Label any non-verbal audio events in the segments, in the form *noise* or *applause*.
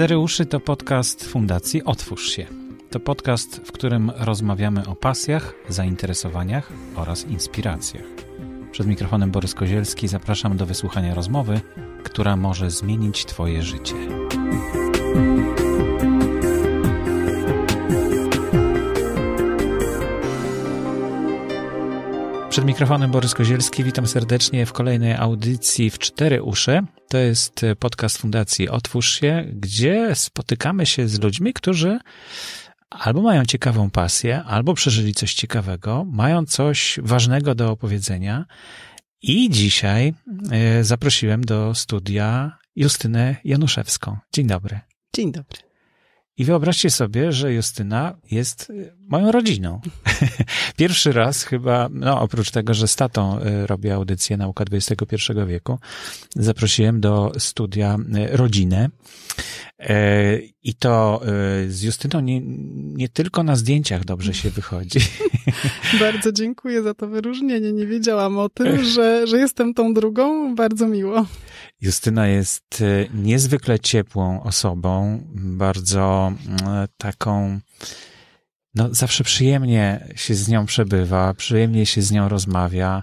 Cztery uszy to podcast Fundacji Otwórz się. To podcast, w którym rozmawiamy o pasjach, zainteresowaniach oraz inspiracjach. Przed mikrofonem Borys Kozielski zapraszam do wysłuchania rozmowy, która może zmienić Twoje życie. Przed mikrofonem Borys Kozielski. Witam serdecznie w kolejnej audycji w Cztery Uszy. To jest podcast Fundacji Otwórz się, gdzie spotykamy się z ludźmi, którzy albo mają ciekawą pasję, albo przeżyli coś ciekawego, mają coś ważnego do opowiedzenia. I dzisiaj e, zaprosiłem do studia Justynę Januszewską. Dzień dobry. Dzień dobry. I wyobraźcie sobie, że Justyna jest y, moją rodziną. *laughs* Pierwszy raz chyba, no oprócz tego, że z tatą y, robię audycję Nauka XXI wieku, zaprosiłem do studia y, rodzinę. E, I to z Justyną nie, nie tylko na zdjęciach dobrze się wychodzi. *laughs* Bardzo dziękuję za to wyróżnienie. Nie wiedziałam o tym, że, że jestem tą drugą. Bardzo miło. Justyna jest e, niezwykle ciepłą osobą, bardzo e, taką. No, zawsze przyjemnie się z nią przebywa, przyjemnie się z nią rozmawia.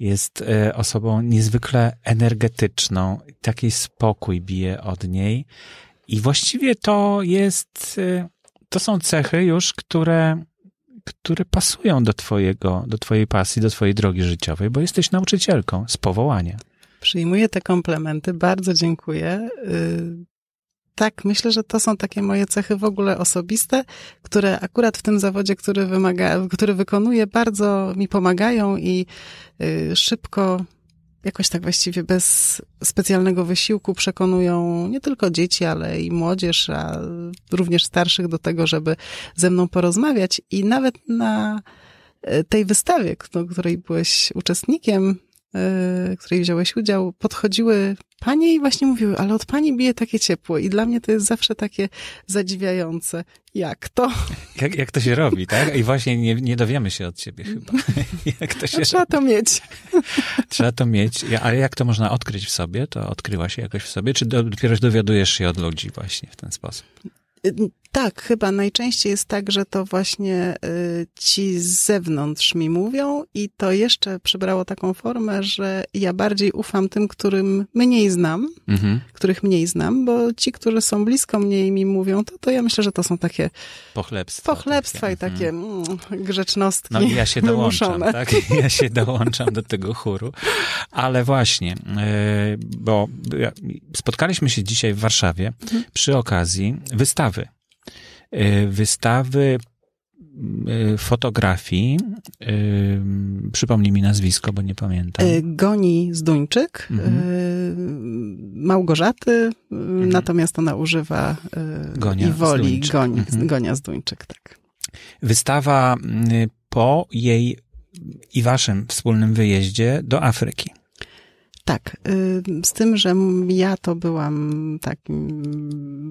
Jest e, osobą niezwykle energetyczną, taki spokój bije od niej. I właściwie to jest, to są cechy już, które które pasują do twojego, do twojej pasji, do twojej drogi życiowej, bo jesteś nauczycielką z powołania. Przyjmuję te komplementy, bardzo dziękuję. Y, tak, myślę, że to są takie moje cechy w ogóle osobiste, które akurat w tym zawodzie, który, wymaga, który wykonuję, bardzo mi pomagają i y, szybko jakoś tak właściwie bez specjalnego wysiłku przekonują nie tylko dzieci, ale i młodzież, a również starszych do tego, żeby ze mną porozmawiać. I nawet na y, tej wystawie, której byłeś uczestnikiem, w e, której wziąłeś udział, podchodziły panie i właśnie mówiły, ale od pani bije takie ciepło i dla mnie to jest zawsze takie zadziwiające. Jak to? Jak, jak to się robi, tak? I właśnie nie, nie dowiemy się od ciebie chyba. *laughs* jak to się trzeba robi. to no, mieć. trzeba to mieć, *laughs* ale jak to można odkryć w sobie? To odkryła się jakoś w sobie? Czy do, dopiero dowiadujesz się od ludzi właśnie w ten sposób? Y, tak, chyba najczęściej jest tak, że to właśnie y, ci z zewnątrz mi mówią i to jeszcze przybrało taką formę, że ja bardziej ufam tym, którym mniej znam, mhm. których mniej znam, bo ci, którzy są blisko mnie i mi mówią, to, to ja myślę, że to są takie pochlebstwa, pochlebstwa takie. i takie mhm. mm, grzecznostki. No i ja się dołączam, tak? Ja się dołączam do tego chóru. Ale właśnie, y, bo spotkaliśmy się dzisiaj w Warszawie mhm. przy okazji wystawy Y, wystawy y, fotografii. Y, przypomnij mi nazwisko, bo nie pamiętam. Goni Zduńczyk, mhm. Małgorzaty, mhm. natomiast ona używa Gonia i woli Zduńczyk. Mhm. z mhm. Gonia Zduńczyk. Tak. Wystawa po jej i waszym wspólnym wyjeździe do Afryki. Tak, y, z tym, że ja to byłam takim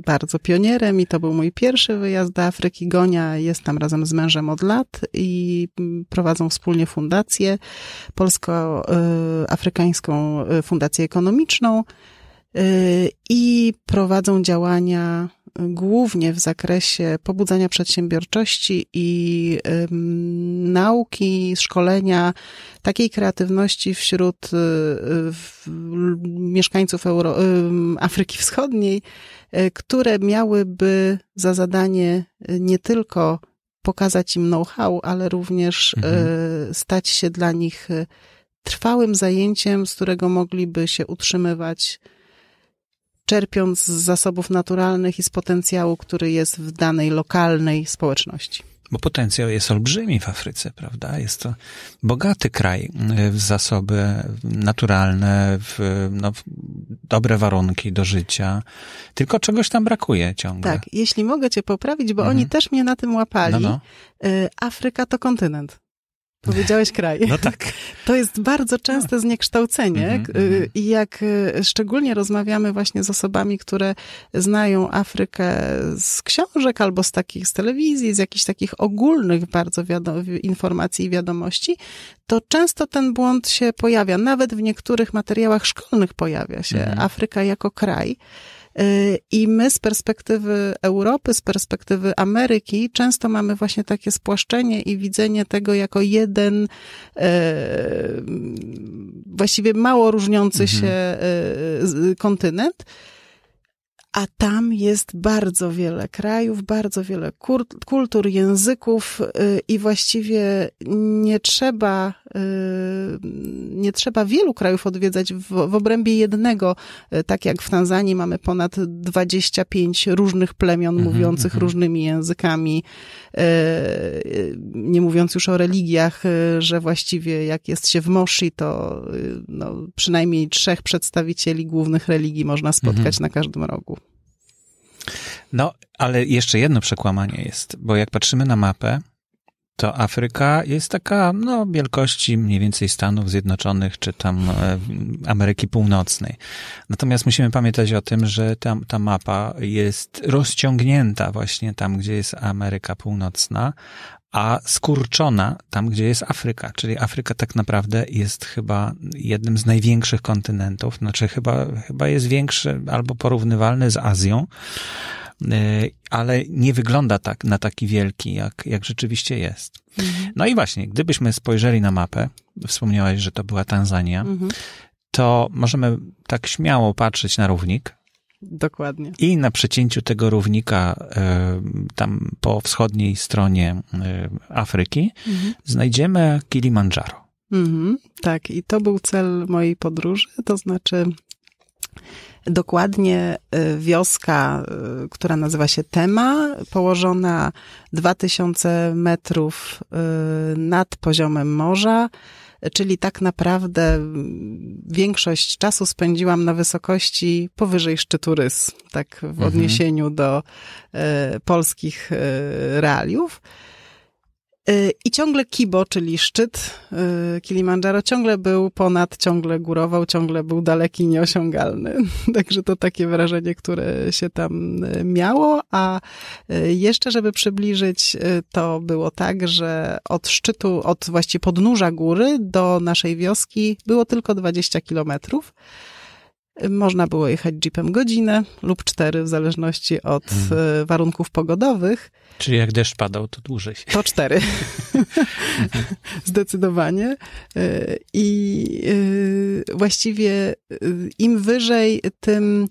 bardzo pionierem i to był mój pierwszy wyjazd do Afryki. Gonia jest tam razem z mężem od lat i prowadzą wspólnie fundację Polsko-Afrykańską y, Fundację Ekonomiczną y, i prowadzą działania głównie w zakresie pobudzania przedsiębiorczości i nauki, szkolenia takiej kreatywności wśród y, mieszkańców Euro Afryki Wschodniej, e, które miałyby za zadanie e, nie tylko pokazać im know-how, ale również e, mhm. stać się dla nich trwałym zajęciem, z którego mogliby się utrzymywać czerpiąc z zasobów naturalnych i z potencjału, który jest w danej lokalnej społeczności. Bo potencjał jest olbrzymi w Afryce, prawda? Jest to bogaty kraj e, w zasoby naturalne, w, no, w dobre warunki do życia. Tylko czegoś tam brakuje ciągle. Tak, jeśli mogę Cię poprawić, bo mhm. oni też mnie na tym łapali. No, no. E, Afryka to kontynent. Powiedziałeś kraj. No tak. To jest bardzo częste zniekształcenie mhm, mhm. Y, i jak y, szczególnie rozmawiamy właśnie z osobami, które znają Afrykę z książek albo z takich, z telewizji, z jakichś takich ogólnych bardzo informacji i wiadomości, to często ten błąd się pojawia. Nawet w niektórych materiałach szkolnych pojawia się mhm. Afryka jako kraj. I my z perspektywy Europy, z perspektywy Ameryki, często mamy właśnie takie spłaszczenie i widzenie tego jako jeden e, właściwie mało różniący mhm. się e, kontynent a tam jest bardzo wiele krajów, bardzo wiele kultur, języków y, i właściwie nie trzeba, y, nie trzeba wielu krajów odwiedzać w, w obrębie jednego. Y, tak jak w Tanzanii mamy ponad 25 różnych plemion mhm, mówiących mhm. różnymi językami, nie mówiąc już o religiach, że właściwie jak jest się w Moshi, to no, przynajmniej trzech przedstawicieli głównych religii można spotkać mhm. na każdym rogu. No, ale jeszcze jedno przekłamanie jest, bo jak patrzymy na mapę, to Afryka jest taka, no, wielkości mniej więcej Stanów Zjednoczonych czy tam e, Ameryki Północnej. Natomiast musimy pamiętać o tym, że tam, ta mapa jest rozciągnięta właśnie tam, gdzie jest Ameryka Północna, a skurczona tam, gdzie jest Afryka. Czyli Afryka tak naprawdę jest chyba jednym z największych kontynentów, znaczy chyba, chyba jest większy albo porównywalny z Azją, y, ale nie wygląda tak na taki wielki, jak, jak rzeczywiście jest. Mhm. No i właśnie, gdybyśmy spojrzeli na mapę, wspomniałaś, że to była Tanzania, mhm. to możemy tak śmiało patrzeć na równik Dokładnie. I na przecięciu tego równika, e, tam po wschodniej stronie e, Afryki, mhm. znajdziemy Kilimandżaro. Mhm, tak, i to był cel mojej podróży, to znaczy dokładnie e, wioska, która nazywa się Tema, położona 2000 metrów nad poziomem morza, czyli tak naprawdę mm, większość czasu spędziłam na wysokości powyżej szczytu rys, tak w mhm. odniesieniu do e, polskich e, realiów. I ciągle Kibo, czyli szczyt y, Kilimandżaro, ciągle był ponad, ciągle górował, ciągle był daleki, nieosiągalny. *laughs* Także to takie wrażenie, które się tam y, miało. A y, jeszcze, żeby przybliżyć, to było tak, że od szczytu, od właściwie podnóża góry do naszej wioski było tylko 20 kilometrów. Można było jechać jeepem godzinę lub cztery, w zależności od hmm. E, warunków pogodowych. Czyli jak deszcz padał, to dłużej. To cztery. *laughs* *laughs* Zdecydowanie. E, I e, właściwie im wyżej, tym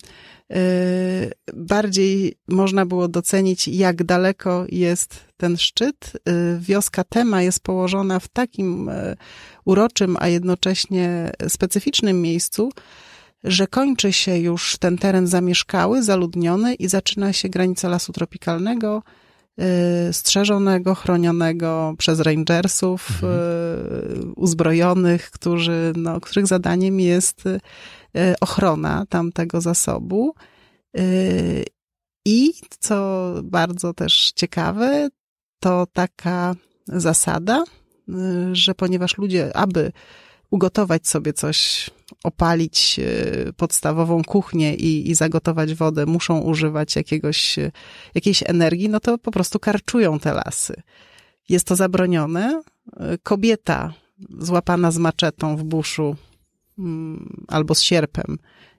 bardziej można było docenić, jak daleko jest ten szczyt. Wioska Tema jest położona w takim uroczym, a jednocześnie specyficznym miejscu, że kończy się już ten teren zamieszkały, zaludniony i zaczyna się granica lasu tropikalnego, y, strzeżonego, chronionego przez rangersów mhm. y, uzbrojonych, którzy, no, których zadaniem jest y, ochrona tamtego zasobu. I co bardzo też ciekawe, to taka zasada, że ponieważ ludzie, aby ugotować sobie coś, opalić e, podstawową kuchnię i, i zagotować wodę, muszą używać jakiegoś, e, jakiejś energii, no to po prostu karczują te lasy. Jest to zabronione. E, kobieta złapana z maczetą w buszu mm, albo z sierpem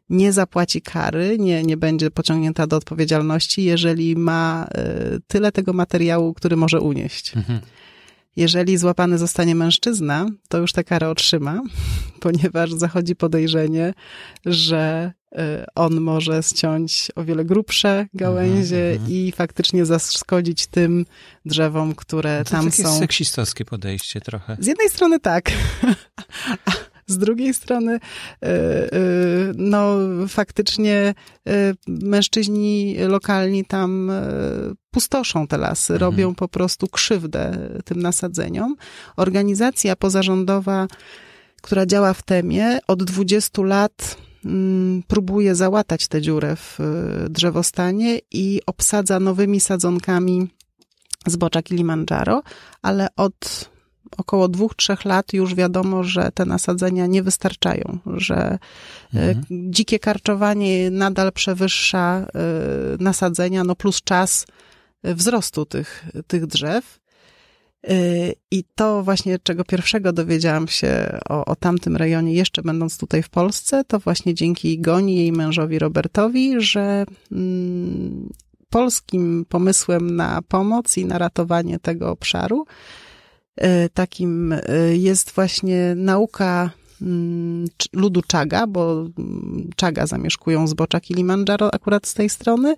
nie zapłaci kary, nie, nie będzie pociągnięta do odpowiedzialności, jeżeli ma tyle tego materiału, który może unieść. Mhm. Jeżeli złapany zostanie mężczyzna, to już tę karę otrzyma, *laughs* ponieważ zachodzi podejrzenie, że y, on może ściąć o wiele grubsze gałęzie mhm, mhm. i faktycznie zaszkodzić tym drzewom, które no to tam takie są. To jest seksistowskie podejście trochę. Z jednej strony tak, *laughs* Z drugiej strony, e, e, no faktycznie e, mężczyźni lokalni tam pustoszą te lasy, mhm. robią po prostu krzywdę tym nasadzeniom. Organizacja pozarządowa, która działa w temie, od 20 lat mm, próbuje załatać tę dziurę w drzewostanie i obsadza nowymi sadzonkami zbocza Kilimandżaro, ale od około dwóch, trzech lat już wiadomo, że te nasadzenia nie wystarczają, że e, mhm. dzikie karczowanie nadal przewyższa e, nasadzenia, no plus czas e, wzrostu tych, tych drzew. I to właśnie, czego pierwszego dowiedziałam się o, o tamtym rejonie, jeszcze będąc tutaj w Polsce, to właśnie dzięki Goni, jej mężowi Robertowi, że mm, polskim pomysłem na pomoc i na ratowanie tego obszaru E, takim e, jest właśnie nauka mm, ludu Czaga, bo mm, Czaga zamieszkują zbocza Kilimandżaro akurat z tej strony,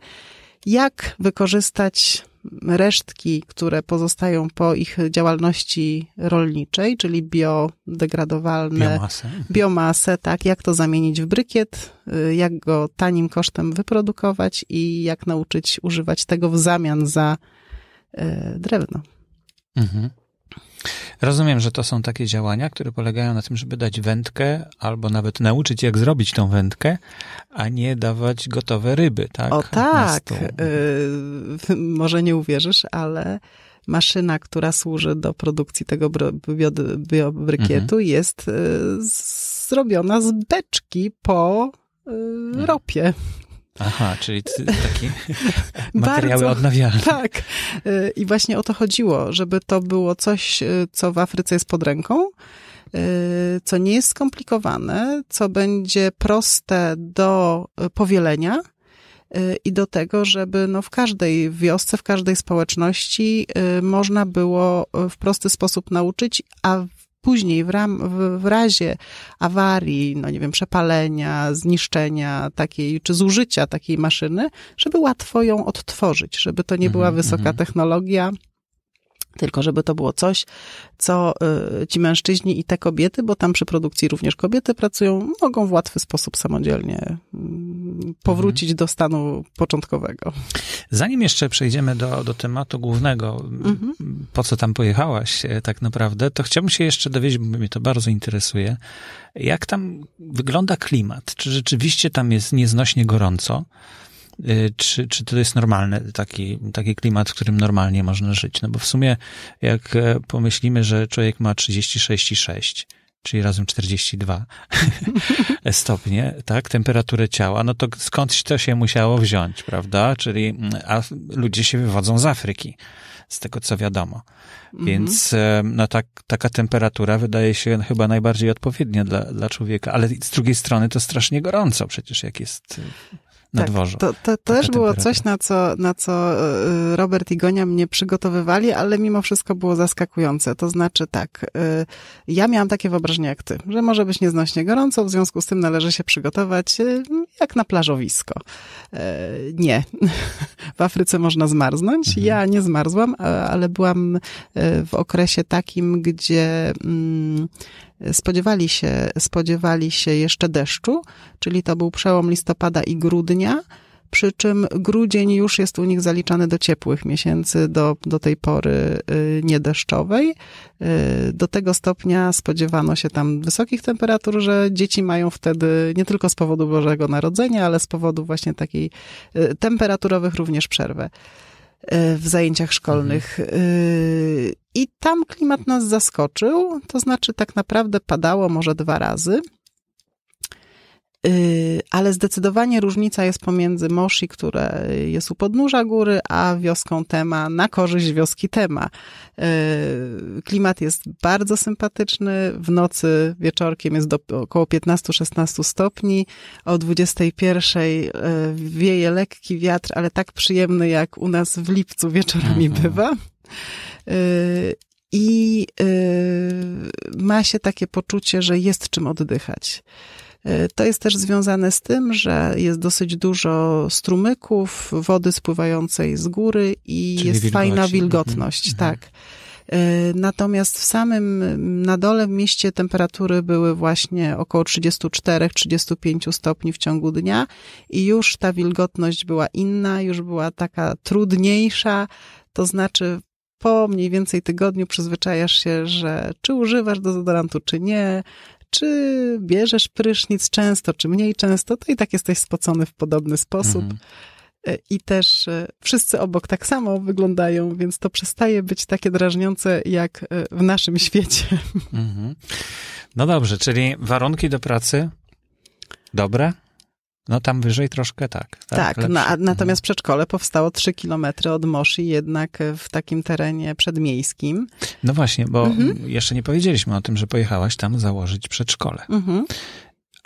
jak wykorzystać resztki, które pozostają po ich działalności rolniczej, czyli biodegradowalne, biomasę. biomasę, tak, jak to zamienić w brykiet, y, jak go tanim kosztem wyprodukować i jak nauczyć używać tego w zamian za e, drewno. Mhm. Rozumiem, że to są takie działania, które polegają na tym, żeby dać wędkę albo nawet nauczyć, jak zrobić tą wędkę, a nie dawać gotowe ryby, tak? O tak. Yy, *laughs* może nie uwierzysz, ale maszyna, która służy do produkcji tego biobrykietu, mhm. jest y, zrobiona z beczki po y, mhm. ropie, Aha, czyli takie *laughs* materiały Bardzo, odnawialne. Tak. Y, I właśnie o to chodziło, żeby to było coś, y, co w Afryce jest pod ręką, y, co nie jest skomplikowane, co będzie proste do powielenia i do tego, żeby no w każdej wiosce, w każdej społeczności można było w prosty sposób nauczyć, a później w, ram, w, w, razie awarii, no nie wiem, przepalenia, zniszczenia takiej, czy zużycia takiej maszyny, żeby łatwo ją odtworzyć, żeby to nie była mhm, wysoka mhm. technologia, tylko żeby to było coś, co y, ci mężczyźni i te kobiety, bo tam przy produkcji również kobiety pracują, mogą w łatwy sposób samodzielnie mm, powrócić mhm. do stanu początkowego. Zanim jeszcze przejdziemy do, do tematu głównego, mhm. po co tam pojechałaś e, tak naprawdę, to chciałbym się jeszcze dowiedzieć, bo mnie to bardzo interesuje, jak tam wygląda klimat? Czy rzeczywiście tam jest nieznośnie gorąco? Y, czy, czy to jest normalne, taki, taki klimat, w którym normalnie można żyć? No bo w sumie, jak e, pomyślimy, że człowiek ma 36,6, czyli razem 42 *laughs* stopnie, tak, temperaturę ciała, no to skądś to się musiało wziąć, prawda? Czyli mm, a ludzie się wywodzą z Afryki, z tego co wiadomo. Mhm. Więc e, no, tak, taka temperatura wydaje się chyba najbardziej odpowiednia dla, dla człowieka, ale z drugiej strony to strasznie gorąco przecież, jak jest na tak, dworzu. To, to też było coś, na co, na co e, Robert i Gonia mnie przygotowywali, ale mimo wszystko było zaskakujące. To znaczy tak, e, ja miałam takie wyobrażenie jak ty, że może być nieznośnie gorąco, w związku z tym należy się przygotować e, jak na plażowisko. Nie. *laughs* W Afryce można zmarznąć. Mhm. Ja nie zmarzłam, ale byłam w okresie takim, gdzie mm, spodziewali się, spodziewali się jeszcze deszczu, czyli to był przełom listopada i grudnia, przy czym grudzień już jest u nich zaliczany do ciepłych miesięcy, do, do tej pory y, niedeszczowej. Y, do tego stopnia spodziewano się tam wysokich temperatur, że dzieci mają wtedy nie tylko z powodu Bożego Narodzenia, ale z powodu właśnie takiej y, temperaturowych również przerwę. E, w zajęciach szkolnych. Mhm. E, I tam klimat nas zaskoczył, to znaczy tak naprawdę padało może dwa razy. Y, ale zdecydowanie różnica jest pomiędzy Moshi, które jest u podnóża góry, a wioską Tema, na korzyść wioski Tema. Y, klimat jest bardzo sympatyczny, w nocy wieczorkiem jest do około 15-16 stopni, o 21 y, wieje lekki wiatr, ale tak przyjemny jak u nas w lipcu wieczorami mhm. bywa. I ma się takie poczucie, że jest czym oddychać. E, to jest też związane z tym, że jest dosyć dużo strumyków, wody spływającej z góry i Czyli jest wilgoci. fajna mhm. wilgotność, mhm. tak. E, natomiast w samym, na dole w mieście temperatury były właśnie około 34-35 stopni w ciągu dnia i już ta wilgotność była inna, już była taka trudniejsza, to znaczy po mniej więcej tygodniu przyzwyczajasz się, że czy używasz dezodorantu, czy nie, czy bierzesz prysznic często, czy mniej często, to i tak jesteś spocony w podobny sposób. Mhm. E, I też e, wszyscy obok tak samo wyglądają, więc to przestaje być takie drażniące jak e, w naszym *laughs* świecie. Mhm. No dobrze, czyli warunki do pracy dobre? No tam wyżej troszkę tak. Tak, tak no, a mhm. natomiast przedszkole powstało 3 kilometry od Moszy, jednak w takim terenie przedmiejskim. No właśnie, bo mhm. jeszcze nie powiedzieliśmy o tym, że pojechałaś tam założyć przedszkole. Mhm.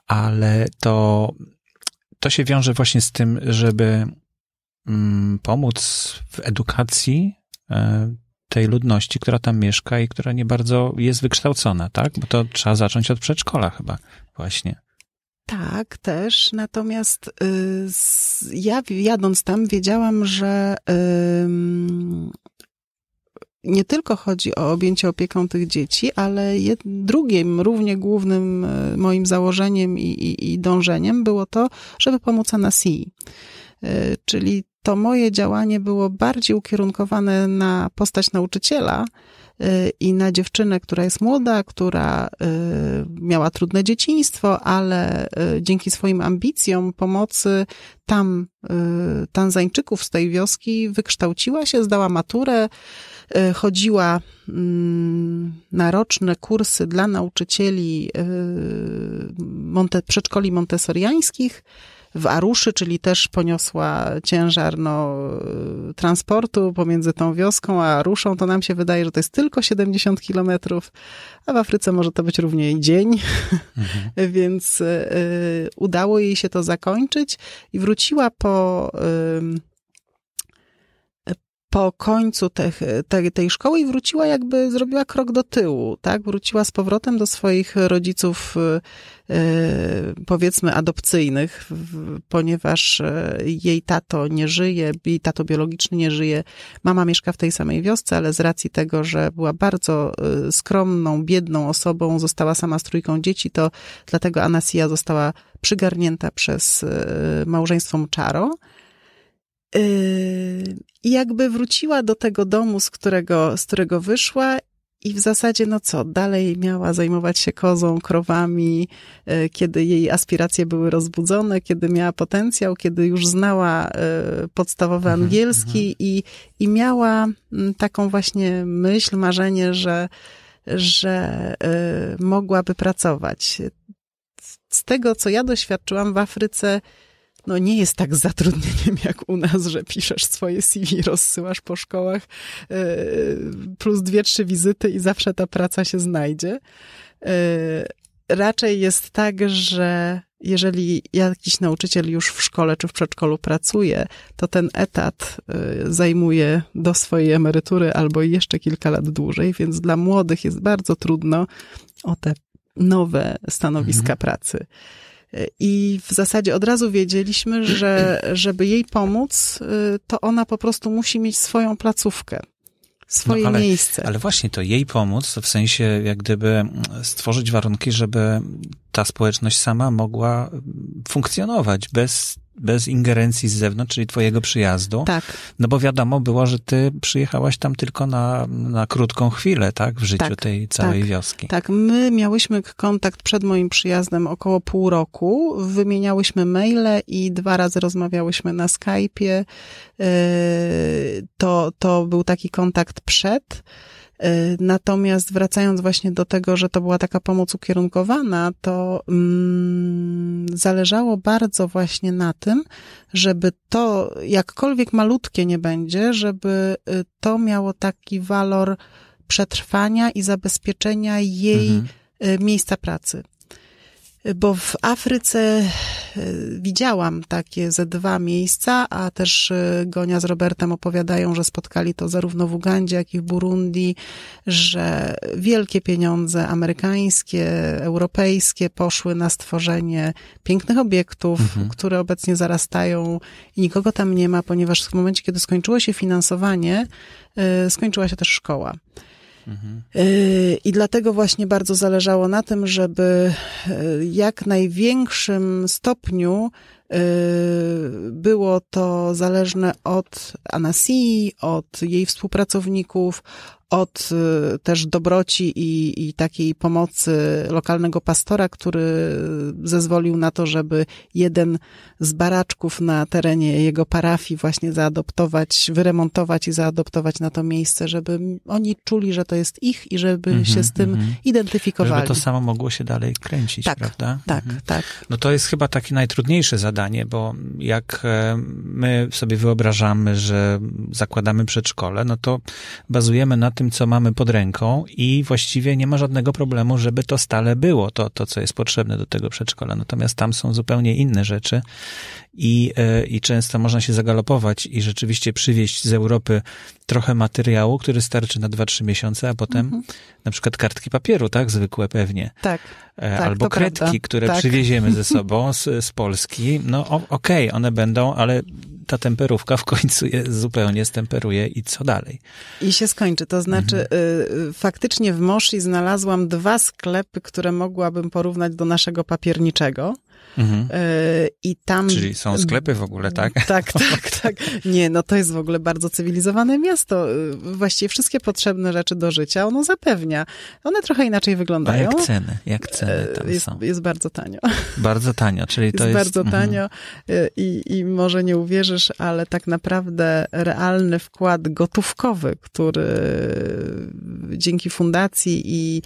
Ale to, to się wiąże właśnie z tym, żeby mm, pomóc w edukacji e, tej ludności, która tam mieszka i która nie bardzo jest wykształcona, tak? Bo to trzeba zacząć od przedszkola chyba właśnie. Tak, też. Natomiast y, z, ja jadąc tam wiedziałam, że y, nie tylko chodzi o objęcie opieką tych dzieci, ale jed, drugim, równie głównym y, moim założeniem i, i, i, dążeniem było to, żeby pomóc Anasii. Y, czyli to moje działanie było bardziej ukierunkowane na postać nauczyciela, Y, i na dziewczynę, która jest młoda, która y, miała trudne dzieciństwo, ale y, dzięki swoim ambicjom, pomocy tam Tanzańczyków z tej wioski wykształciła się, zdała maturę, chodziła mm, na roczne kursy dla nauczycieli monte, przedszkoli montessoriańskich, w Aruszy, czyli też poniosła ciężar no, y, transportu pomiędzy tą wioską a Aruszą, to nam się wydaje, że to jest tylko 70 kilometrów, a w Afryce może to być równie dzień, mhm. *laughs* więc y, y, udało jej się to zakończyć i wróciła po... Y, po końcu tej szkoły i wróciła jakby, zrobiła krok do tyłu, tak? Wróciła z powrotem do swoich rodziców, e, powiedzmy, adopcyjnych, ponieważ e, jej tato nie żyje, jej tato biologiczny nie żyje. Mama mieszka w tej samej wiosce, ale z racji tego, że była bardzo e, skromną, biedną osobą, została sama z trójką dzieci, to dlatego Anasia została przygarnięta przez małżeństwo Czaro Yy, I jakby wróciła do tego domu, z którego, z którego wyszła i w zasadzie, no co, dalej miała zajmować się kozą, krowami, yy, kiedy jej aspiracje były rozbudzone, kiedy miała potencjał, kiedy już znała yy, podstawowy mhm, angielski mhm. i, i miała mm, taką właśnie myśl, marzenie, że, że mogłaby pracować. Z tego, co ja doświadczyłam w Afryce, no nie jest tak zatrudnieniem jak u nas, że piszesz swoje CV, rozsyłasz po szkołach e, plus dwie, trzy wizyty i zawsze ta praca się znajdzie. E, raczej jest tak, że jeżeli jakiś nauczyciel już w szkole czy w przedszkolu pracuje, to ten etat e, zajmuje do swojej emerytury albo jeszcze kilka lat dłużej, więc dla młodych jest bardzo trudno o te nowe stanowiska mhm. pracy. I w zasadzie od razu wiedzieliśmy, że *clears throat* żeby jej pomóc, y, to ona po prostu musi mieć swoją placówkę swoje no, ale, miejsce. Ale właśnie to jej pomóc, w sensie jak gdyby stworzyć warunki, żeby ta społeczność sama mogła mm, funkcjonować bez bez ingerencji z zewnątrz, czyli twojego przyjazdu. Tak. No bo wiadomo było, że ty przyjechałaś tam tylko na, na krótką chwilę, tak? W życiu tak, tej całej tak, wioski. Tak, my miałyśmy kontakt przed moim przyjazdem około pół roku. Wymieniałyśmy maile i dwa razy rozmawiałyśmy na Skype'ie. Yy, to, to był taki kontakt przed. Y, natomiast wracając właśnie do tego, że to była taka pomoc ukierunkowana, to mm, zależało bardzo właśnie na tym, żeby to, jakkolwiek malutkie nie będzie, żeby y, to miało taki walor przetrwania i zabezpieczenia jej mhm. Y, miejsca pracy bo w Afryce e, widziałam takie ze dwa miejsca, a też e, Gonia z Robertem opowiadają, że spotkali to zarówno w Ugandzie, jak i w Burundi, że wielkie pieniądze amerykańskie, europejskie poszły na stworzenie pięknych obiektów, mhm. które obecnie zarastają i nikogo tam nie ma, ponieważ w momencie, kiedy skończyło się finansowanie, e, skończyła się też szkoła. Y, I dlatego właśnie bardzo zależało na tym, żeby y, jak największym stopniu y, było to zależne od Anasii, od jej współpracowników, od y, też dobroci i, i takiej pomocy lokalnego pastora, który zezwolił na to, żeby jeden z baraczków na terenie jego parafii właśnie zaadoptować, wyremontować i zaadoptować na to miejsce, żeby oni czuli, że to jest ich i żeby mm -hmm, się z tym mm -hmm. identyfikowali. Żeby to samo mogło się dalej kręcić, tak, prawda? Tak, mm -hmm. tak. No to jest chyba takie najtrudniejsze zadanie, bo jak e, my sobie wyobrażamy, że zakładamy przedszkole, no to bazujemy na tym, tym, co mamy pod ręką i właściwie nie ma żadnego problemu, żeby to stale było, to, to co jest potrzebne do tego przedszkola. Natomiast tam są zupełnie inne rzeczy i, e, i często można się zagalopować i rzeczywiście przywieźć z Europy trochę materiału, który starczy na 2-3 miesiące, a potem mhm. na przykład kartki papieru, tak, zwykłe pewnie. Tak. E, tak Albo kredki, prawda. które tak. przywieziemy ze *laughs* sobą z, z Polski. No okej, okay, one będą, ale ta temperówka w końcu je zupełnie stemperuje i co dalej? I się skończy. To znaczy, mhm. y, y faktycznie w Moshi znalazłam dwa sklepy, które mogłabym porównać do naszego papierniczego. Mhm. E, I tam. Czyli są sklepy w ogóle, tak? *laughs* Tak, tak, tak. Nie, no to jest w ogóle bardzo cywilizowane miasto. E, właściwie wszystkie potrzebne rzeczy do życia ono zapewnia. One trochę inaczej wyglądają. A jak ceny? Jak e, ceny tam jest, są? Jest bardzo tanio. Bardzo tanio, czyli to jest. Jest bardzo mhm. tanio i, i może nie uwierzysz, ale tak naprawdę realny wkład gotówkowy, który dzięki fundacji i,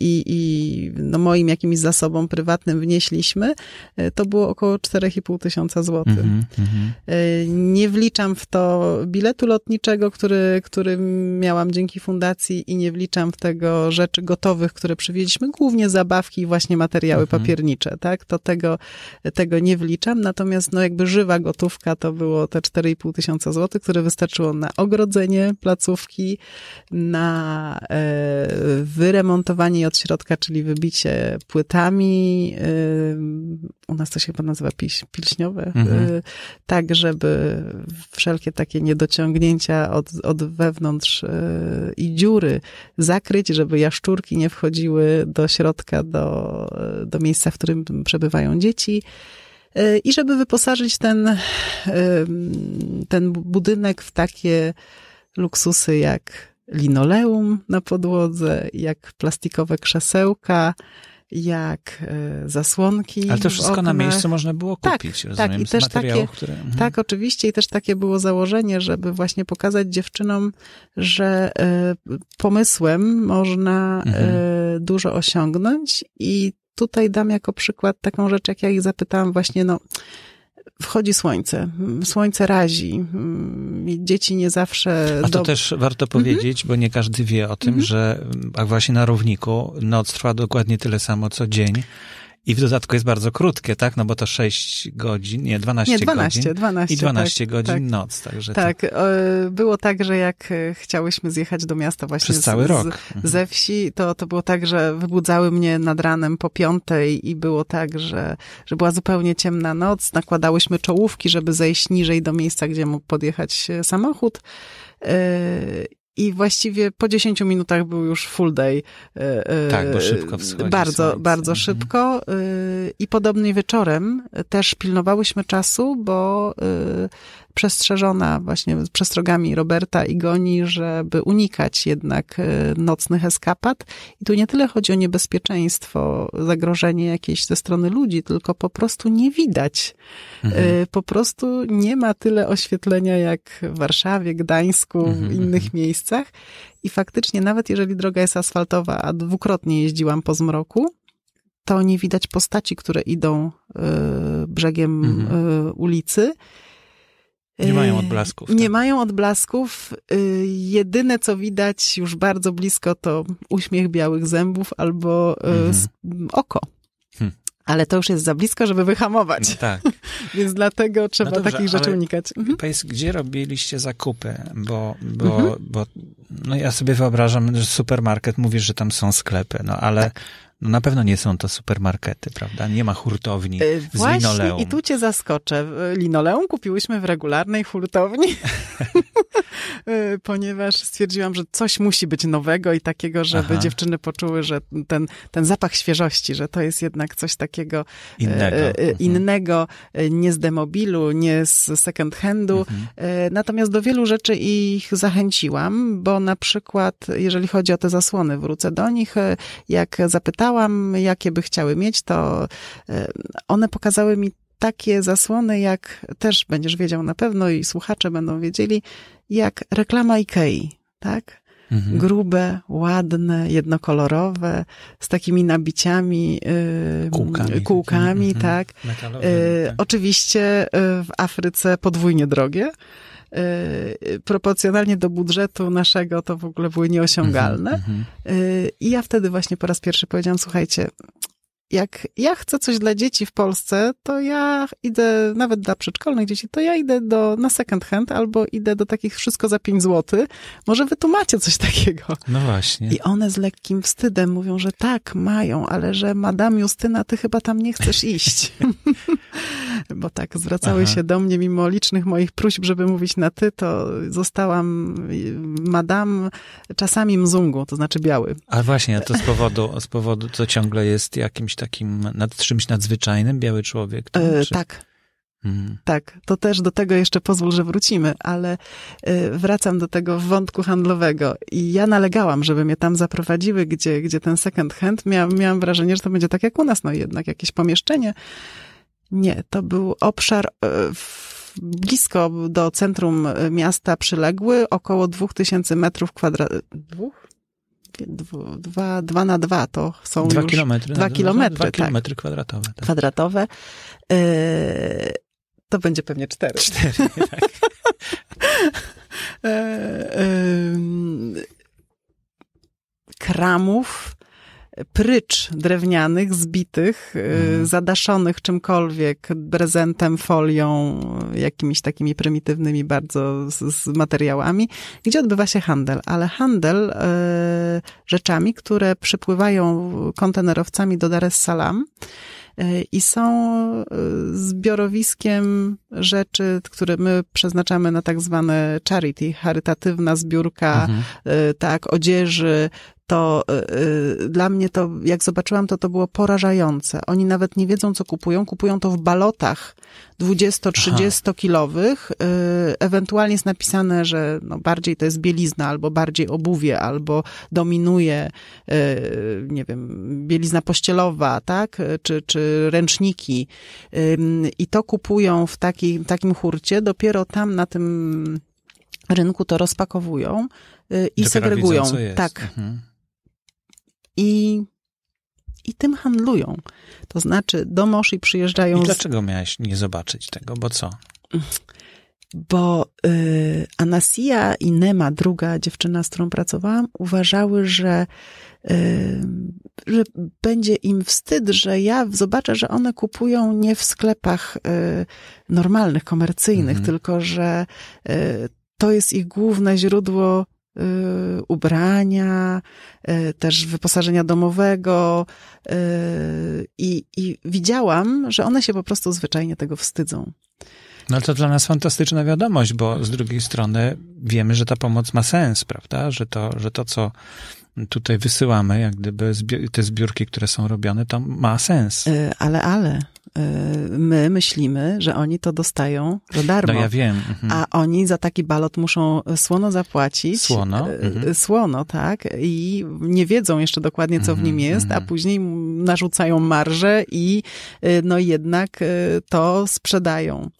i, i no moim jakimś zasobom prywatnym wnieśliśmy, E, to było około 4,5 tysiąca złotych. Mm -hmm. Nie wliczam w to biletu lotniczego, który, który miałam dzięki fundacji i nie wliczam w tego rzeczy gotowych, które przywieźliśmy, głównie zabawki i właśnie materiały mm -hmm. papiernicze, tak? To tego, tego nie wliczam, natomiast no jakby żywa gotówka to było te 4,5 tysiąca złotych, które wystarczyło na ogrodzenie placówki, na e, wyremontowanie od środka, czyli wybicie płytami, u nas to się chyba nazywa piś, pilśniowe, mhm. Y, tak, żeby wszelkie takie niedociągnięcia od, od wewnątrz y, i dziury zakryć, żeby jaszczurki nie wchodziły do środka, do, do miejsca, w którym przebywają dzieci y, i żeby wyposażyć ten, ten budynek w takie luksusy jak linoleum na podłodze, jak plastikowe krzesełka, jak e, zasłonki. Ale to wszystko na miejscu można było tak, kupić, tak, rozumiem, tak, i też takie, mhm. Tak, oczywiście i też takie było założenie, żeby właśnie pokazać dziewczynom, że y, pomysłem można y, dużo osiągnąć i tutaj dam jako przykład taką rzecz, jak ja ich zapytałam właśnie, no wchodzi słońce. Słońce razi. Dzieci nie zawsze. A to do... też warto mhm. powiedzieć, mm-hmm. bo nie każdy wie o tym, mm-hmm. że mm, właśnie na równiku noc trwa dokładnie tyle samo co dzień. I w dodatku jest bardzo krótkie, tak? No bo to 6 godzin, nie, 12, nie, 12 godzin. 12, I 12 tak, godzin tak. noc, także. Tak, to... E, było tak, że jak e, chciałyśmy zjechać do miasta właśnie Przez cały z, rok. Z, mhm. ze wsi, to, to było tak, że wybudzały mnie nad ranem po piątej i było tak, że, że była zupełnie ciemna noc, nakładałyśmy czołówki, żeby zejść niżej do miejsca, gdzie mógł podjechać e, samochód i właściwie po 10 minutach był już full day. E, e, tak, bo szybko wschodzi Bardzo, słońce. bardzo mhm. szybko e, i podobnie wieczorem też pilnowałyśmy czasu, bo przestrzeżona właśnie przestrogami Roberta i Goni, żeby unikać jednak e, nocnych eskapad. I tu nie tyle chodzi o niebezpieczeństwo, zagrożenie jakieś ze strony ludzi, tylko po prostu nie widać. Mhm. E, po prostu nie ma tyle oświetlenia jak w Warszawie, Gdańsku, mhm. w innych mhm. miejscach. I faktycznie, nawet jeżeli droga jest asfaltowa, a dwukrotnie jeździłam po zmroku, to nie widać postaci, które idą y, brzegiem mhm. y, ulicy. Nie mają y, odblasków. Tak? Nie mają odblasków. Y, jedyne, co widać już bardzo blisko, to uśmiech białych zębów albo y, mhm. oko. Hm. ale to już jest za blisko, żeby wyhamować. No tak. *laughs* Więc dlatego no trzeba no dobrze, takich rzeczy unikać. Mhm. Powiedz, gdzie robiliście zakupy? Bo, bo, mhm. bo no ja sobie wyobrażam, że supermarket mówisz, że tam są sklepy, no ale tak. No na pewno nie są to supermarkety, prawda? Nie ma hurtowni z y, Właśnie, linoleum. i tu cię zaskoczę. Linoleum kupiłyśmy w regularnej hurtowni, *laughs* y, ponieważ stwierdziłam, że coś musi być nowego i takiego, żeby Aha. dziewczyny poczuły, że ten, ten zapach świeżości, że to jest jednak coś takiego y, innego, mhm. innego nie z demobilu, nie z second handu. Mhm. Natomiast do wielu rzeczy ich zachęciłam, bo na przykład, jeżeli chodzi o te zasłony, wrócę do nich, jak zapytałam oglądałam, jakie by chciały mieć, to y, one pokazały mi takie zasłony, jak też będziesz wiedział na pewno i słuchacze będą wiedzieli, jak reklama Ikei, tak? Mhm. Grube, ładne, jednokolorowe, z takimi nabiciami, yy, kółkami, y, kółkami mhm. tak. Yy, tak. Oczywiście y, w Afryce podwójnie drogie. Y, y, proporcjonalnie do budżetu naszego to w ogóle były nieosiągalne. Mm -hmm. I ja wtedy właśnie po raz pierwszy powiedziałam, słuchajcie, jak ja chcę coś dla dzieci w Polsce, to ja idę, nawet dla przedszkolnych dzieci, to ja idę do, na second hand albo idę do takich wszystko za 5 zł. Może wy tu macie coś *laughs* takiego. No właśnie. I one z lekkim wstydem mówią, że tak, mają, ale że madam Justyna, ty chyba tam nie chcesz iść. *laughs* Bo tak, zwracały Aha. się do mnie mimo licznych moich próśb, żeby mówić na ty, to zostałam y, madam czasami mzungu, to znaczy biały. A właśnie, to z powodu, z powodu, co ciągle jest jakimś takim, nad czymś nadzwyczajnym, biały człowiek? Tak? E, czy... Tak. Hmm. Tak, to też do tego jeszcze pozwól, że wrócimy, ale e, wracam do tego wątku handlowego. I ja nalegałam, żeby mnie tam zaprowadziły, gdzie, gdzie ten second hand. Miał, miałam wrażenie, że to będzie tak jak u nas, no jednak jakieś pomieszczenie. Nie, to był obszar e, blisko do centrum miasta przyległy, około 2000 metrów kwadratowych dwa, dwa na dwa to są dwa już... Kilometry dwa kilometry. Dwa tak. kilometry kwadratowe. Tak. Kwadratowe. E, to będzie pewnie cztery. Cztery, *laughs* tak. E, e, kramów prycz drewnianych, zbitych, y, mhm. zadaszonych czymkolwiek, prezentem, folią, jakimiś takimi prymitywnymi bardzo z, z materiałami, gdzie odbywa się handel. Ale handel y, rzeczami, które przypływają kontenerowcami do Dar es Salaam, y, i są y, zbiorowiskiem rzeczy, które my przeznaczamy na tak zwane charity, charytatywna zbiórka, mhm. tak, odzieży, to yy, dla mnie to, jak zobaczyłam to, to było porażające. Oni nawet nie wiedzą, co kupują. Kupują to w balotach 20-30 kilowych, y, ewentualnie jest napisane, że no, bardziej to jest bielizna, albo bardziej obuwie, albo dominuje, yy, nie wiem, bielizna pościelowa, tak, czy, czy ręczniki. I to kupują w taki, takim hurcie, dopiero tam na tym rynku to rozpakowują y, i Dopiero segregują. Widzą, tak. Mhm i, i tym handlują. To znaczy do i przyjeżdżają... I dlaczego z... miałeś nie zobaczyć tego? Bo co? Bo y, Anasia i Nema, druga dziewczyna, z którą pracowałam, uważały, że, y, że będzie im wstyd, że ja zobaczę, że one kupują nie w sklepach y, normalnych, komercyjnych, mm -hmm. tylko że y, to jest ich główne źródło Y, ubrania, y, też wyposażenia domowego y, i, widziałam, że one się po prostu zwyczajnie tego wstydzą. No to dla nas fantastyczna wiadomość, bo z drugiej strony wiemy, że ta pomoc ma sens, prawda? Że to, że to co tutaj wysyłamy, jak gdyby zbi te zbiórki, które są robione, to ma sens. Ale, ale. Y, my myślimy, że oni to dostają za darmo. No ja wiem. Mhm. A oni za taki balot muszą y, słono zapłacić. Słono. Y, mhm. Słono, tak. I nie wiedzą jeszcze dokładnie, co mhm. w nim mhm, jest, mhm. a później narzucają marże i no jednak to sprzedają.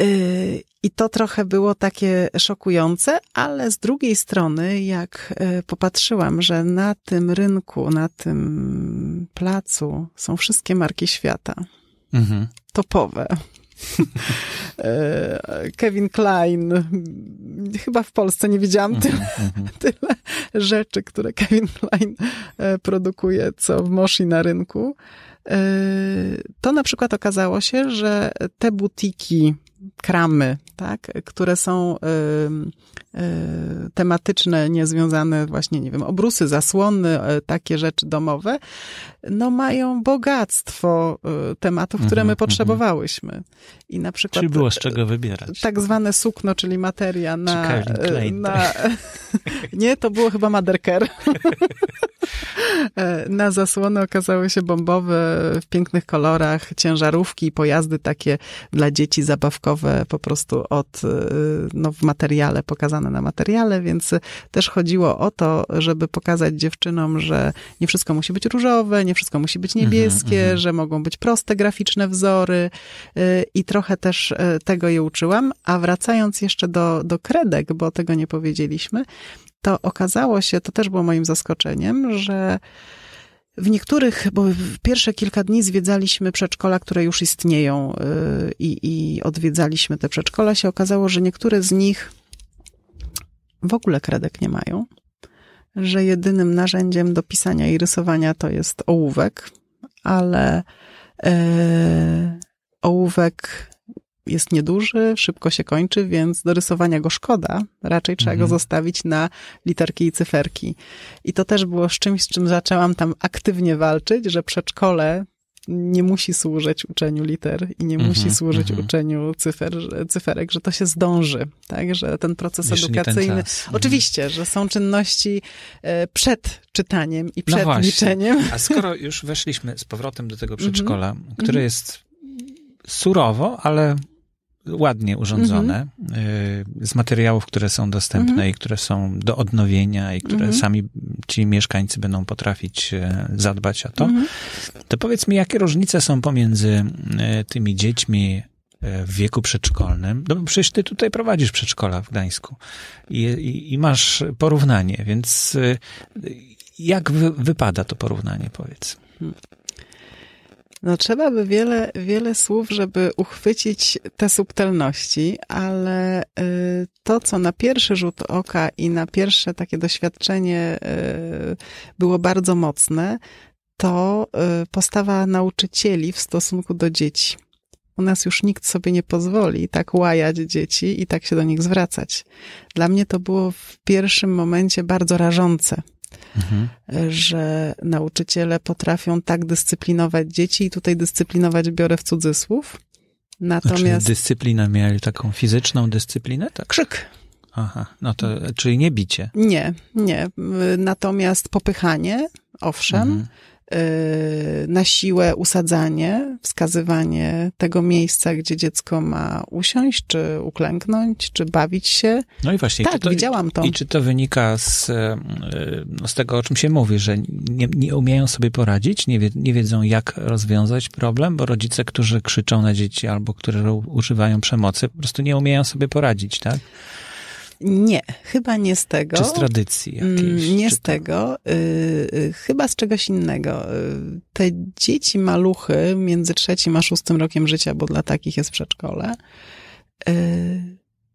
Y, I to trochę było takie szokujące, ale z drugiej strony, jak y, popatrzyłam, że na tym rynku, na tym placu są wszystkie marki świata. Mhm. Topowe. *laughs* Y, Kevin Klein. Chyba w Polsce nie widziałam mhm, tyle, mhm. *laughs* tyle, rzeczy, które Kevin Klein produkuje, co w Moshi na rynku. To na przykład okazało się, że te butiki kramy, tak, które są y, y, tematyczne, niezwiązane właśnie, nie wiem, obrusy, zasłony, y, takie rzeczy domowe, no mają bogactwo y, tematów, które my mhm, mhm. potrzebowałyśmy. I na przykład... Czyli było z czego wybierać. Tak zwane sukno, czyli materia na... Czy y, na tak. *laughs* nie, to było chyba Maderker. *laughs* na zasłony okazały się bombowe w pięknych kolorach, ciężarówki, pojazdy takie dla dzieci zabawkowe, po prostu od, y, no w materiale, pokazane na materiale, więc też chodziło o to, żeby pokazać dziewczynom, że nie wszystko musi być różowe, nie wszystko musi być mhm, niebieskie, mhm, że mogą być proste graficzne wzory y, i trochę też y, tego je uczyłam. A wracając jeszcze do, do kredek, bo tego nie powiedzieliśmy, to okazało się, to też było moim zaskoczeniem, że w niektórych, bo w pierwsze kilka dni zwiedzaliśmy przedszkola, które już istnieją y, i, i odwiedzaliśmy te przedszkola, się okazało, że niektóre z nich w ogóle kredek nie mają, że jedynym narzędziem do pisania i rysowania to jest ołówek, ale e, ołówek jest nieduży, szybko się kończy, więc do rysowania go szkoda. Raczej trzeba mhm. go zostawić na literki i cyferki. I to też było z czymś, z czym zaczęłam tam aktywnie walczyć, że przedszkole nie musi służyć uczeniu liter i nie musi mhm, służyć mhm. uczeniu cyfer, cyferek, że to się zdąży, tak? Że ten proces Jeszcze edukacyjny. Ten mhm. Oczywiście, że są czynności e, przed czytaniem i no przed no liczeniem. A skoro już weszliśmy z powrotem do tego przedszkola, które jest surowo, ale ładnie urządzone, mm -hmm. z materiałów, które są dostępne mm -hmm. i które są do odnowienia i które mm -hmm. sami ci mieszkańcy będą potrafić y, zadbać o to, mhm. to powiedz mi, jakie różnice są pomiędzy y, tymi dziećmi w wieku przedszkolnym, no bo przecież ty tutaj prowadzisz przedszkola w Gdańsku i, i, i masz porównanie, więc jak wy, wypada to porównanie, powiedz? Hmm. No trzeba by wiele, wiele słów, żeby uchwycić te subtelności, ale y, to, co na pierwszy rzut oka i na pierwsze takie doświadczenie y, było bardzo mocne, to y, postawa nauczycieli w stosunku do dzieci. U nas już nikt sobie nie pozwoli tak łajać dzieci i tak się do nich zwracać. Dla mnie to było w pierwszym momencie bardzo rażące Mhm. że nauczyciele potrafią tak dyscyplinować dzieci i tutaj dyscyplinować biorę w cudzysłów. Natomiast dyscyplina znaczy, dyscyplinę mieli taką fizyczną dyscyplinę, tak? Krzyk. Aha, no to czyli nie bicie. Nie, nie. Natomiast popychanie, owszem, mhm na siłę usadzanie, wskazywanie tego miejsca, gdzie dziecko ma usiąść, czy uklęknąć, czy bawić się. No i właśnie, tak, to, widziałam to. I czy to wynika z, e, no, z tego, o czym się mówi, że nie, nie umieją sobie poradzić, nie, wie, nie wiedzą, jak rozwiązać problem, bo rodzice, którzy krzyczą na dzieci albo które używają przemocy, po prostu nie umieją sobie poradzić, tak? Nie, chyba nie z tego. Czy z tradycji mm, jakiejś? Nie z to... tego, y, y, chyba z czegoś innego. Y, te dzieci maluchy między trzecim a szóstym rokiem życia, bo dla takich jest przedszkole,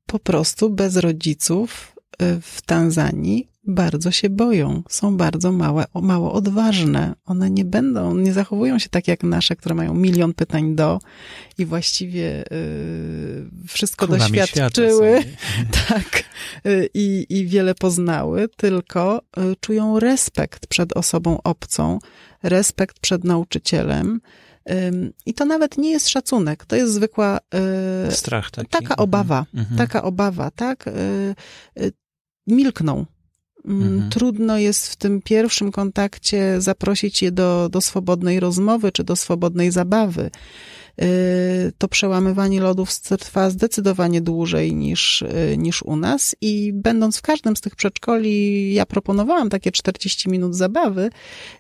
po prostu bez rodziców w Tanzanii bardzo się boją, są bardzo małe, mało odważne. One nie będą, nie zachowują się tak jak nasze, które mają milion pytań do i właściwie y, wszystko Kulami doświadczyły, *laughs* tak, y, i, i wiele poznały, tylko y, czują respekt przed osobą obcą, respekt przed nauczycielem. I to nawet nie jest szacunek, to jest zwykła. Strach taki. Taka obawa, mhm. mhm. taka obawa, tak? Milkną, Mm, mhm. Trudno jest w tym pierwszym kontakcie zaprosić je do, do swobodnej rozmowy czy do swobodnej zabawy. Y, to przełamywanie lodów trwa zdecydowanie dłużej niż, y, niż u nas i będąc w każdym z tych przedszkoli, ja proponowałam takie 40 minut zabawy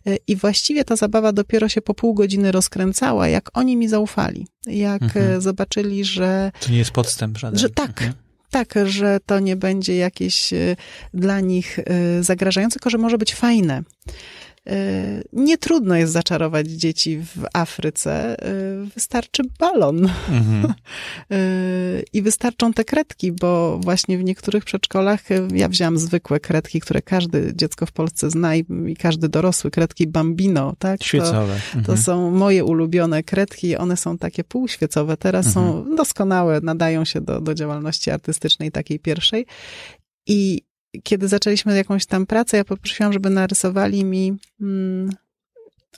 y, i właściwie ta zabawa dopiero się po pół godziny rozkręcała, jak oni mi zaufali, jak mhm. zobaczyli, że... To nie jest podstęp żaden. Że tak, mhm tak, że to nie będzie jakieś e, dla nich e, zagrażające, tylko że może być fajne. Y, nie trudno jest zaczarować dzieci w Afryce, y, wystarczy balon. Mhm. *laughs* Y, I wystarczą te kredki, bo właśnie w niektórych przedszkolach ja wzięłam zwykłe kredki, które każde dziecko w Polsce zna i, każdy dorosły, kredki bambino, tak? Świecowe. To, to mhm. są moje ulubione kredki, one są takie półświecowe, teraz mhm. są doskonałe, nadają się do, do działalności artystycznej takiej pierwszej. I kiedy zaczęliśmy jakąś tam pracę, ja poprosiłam, żeby narysowali mi mm,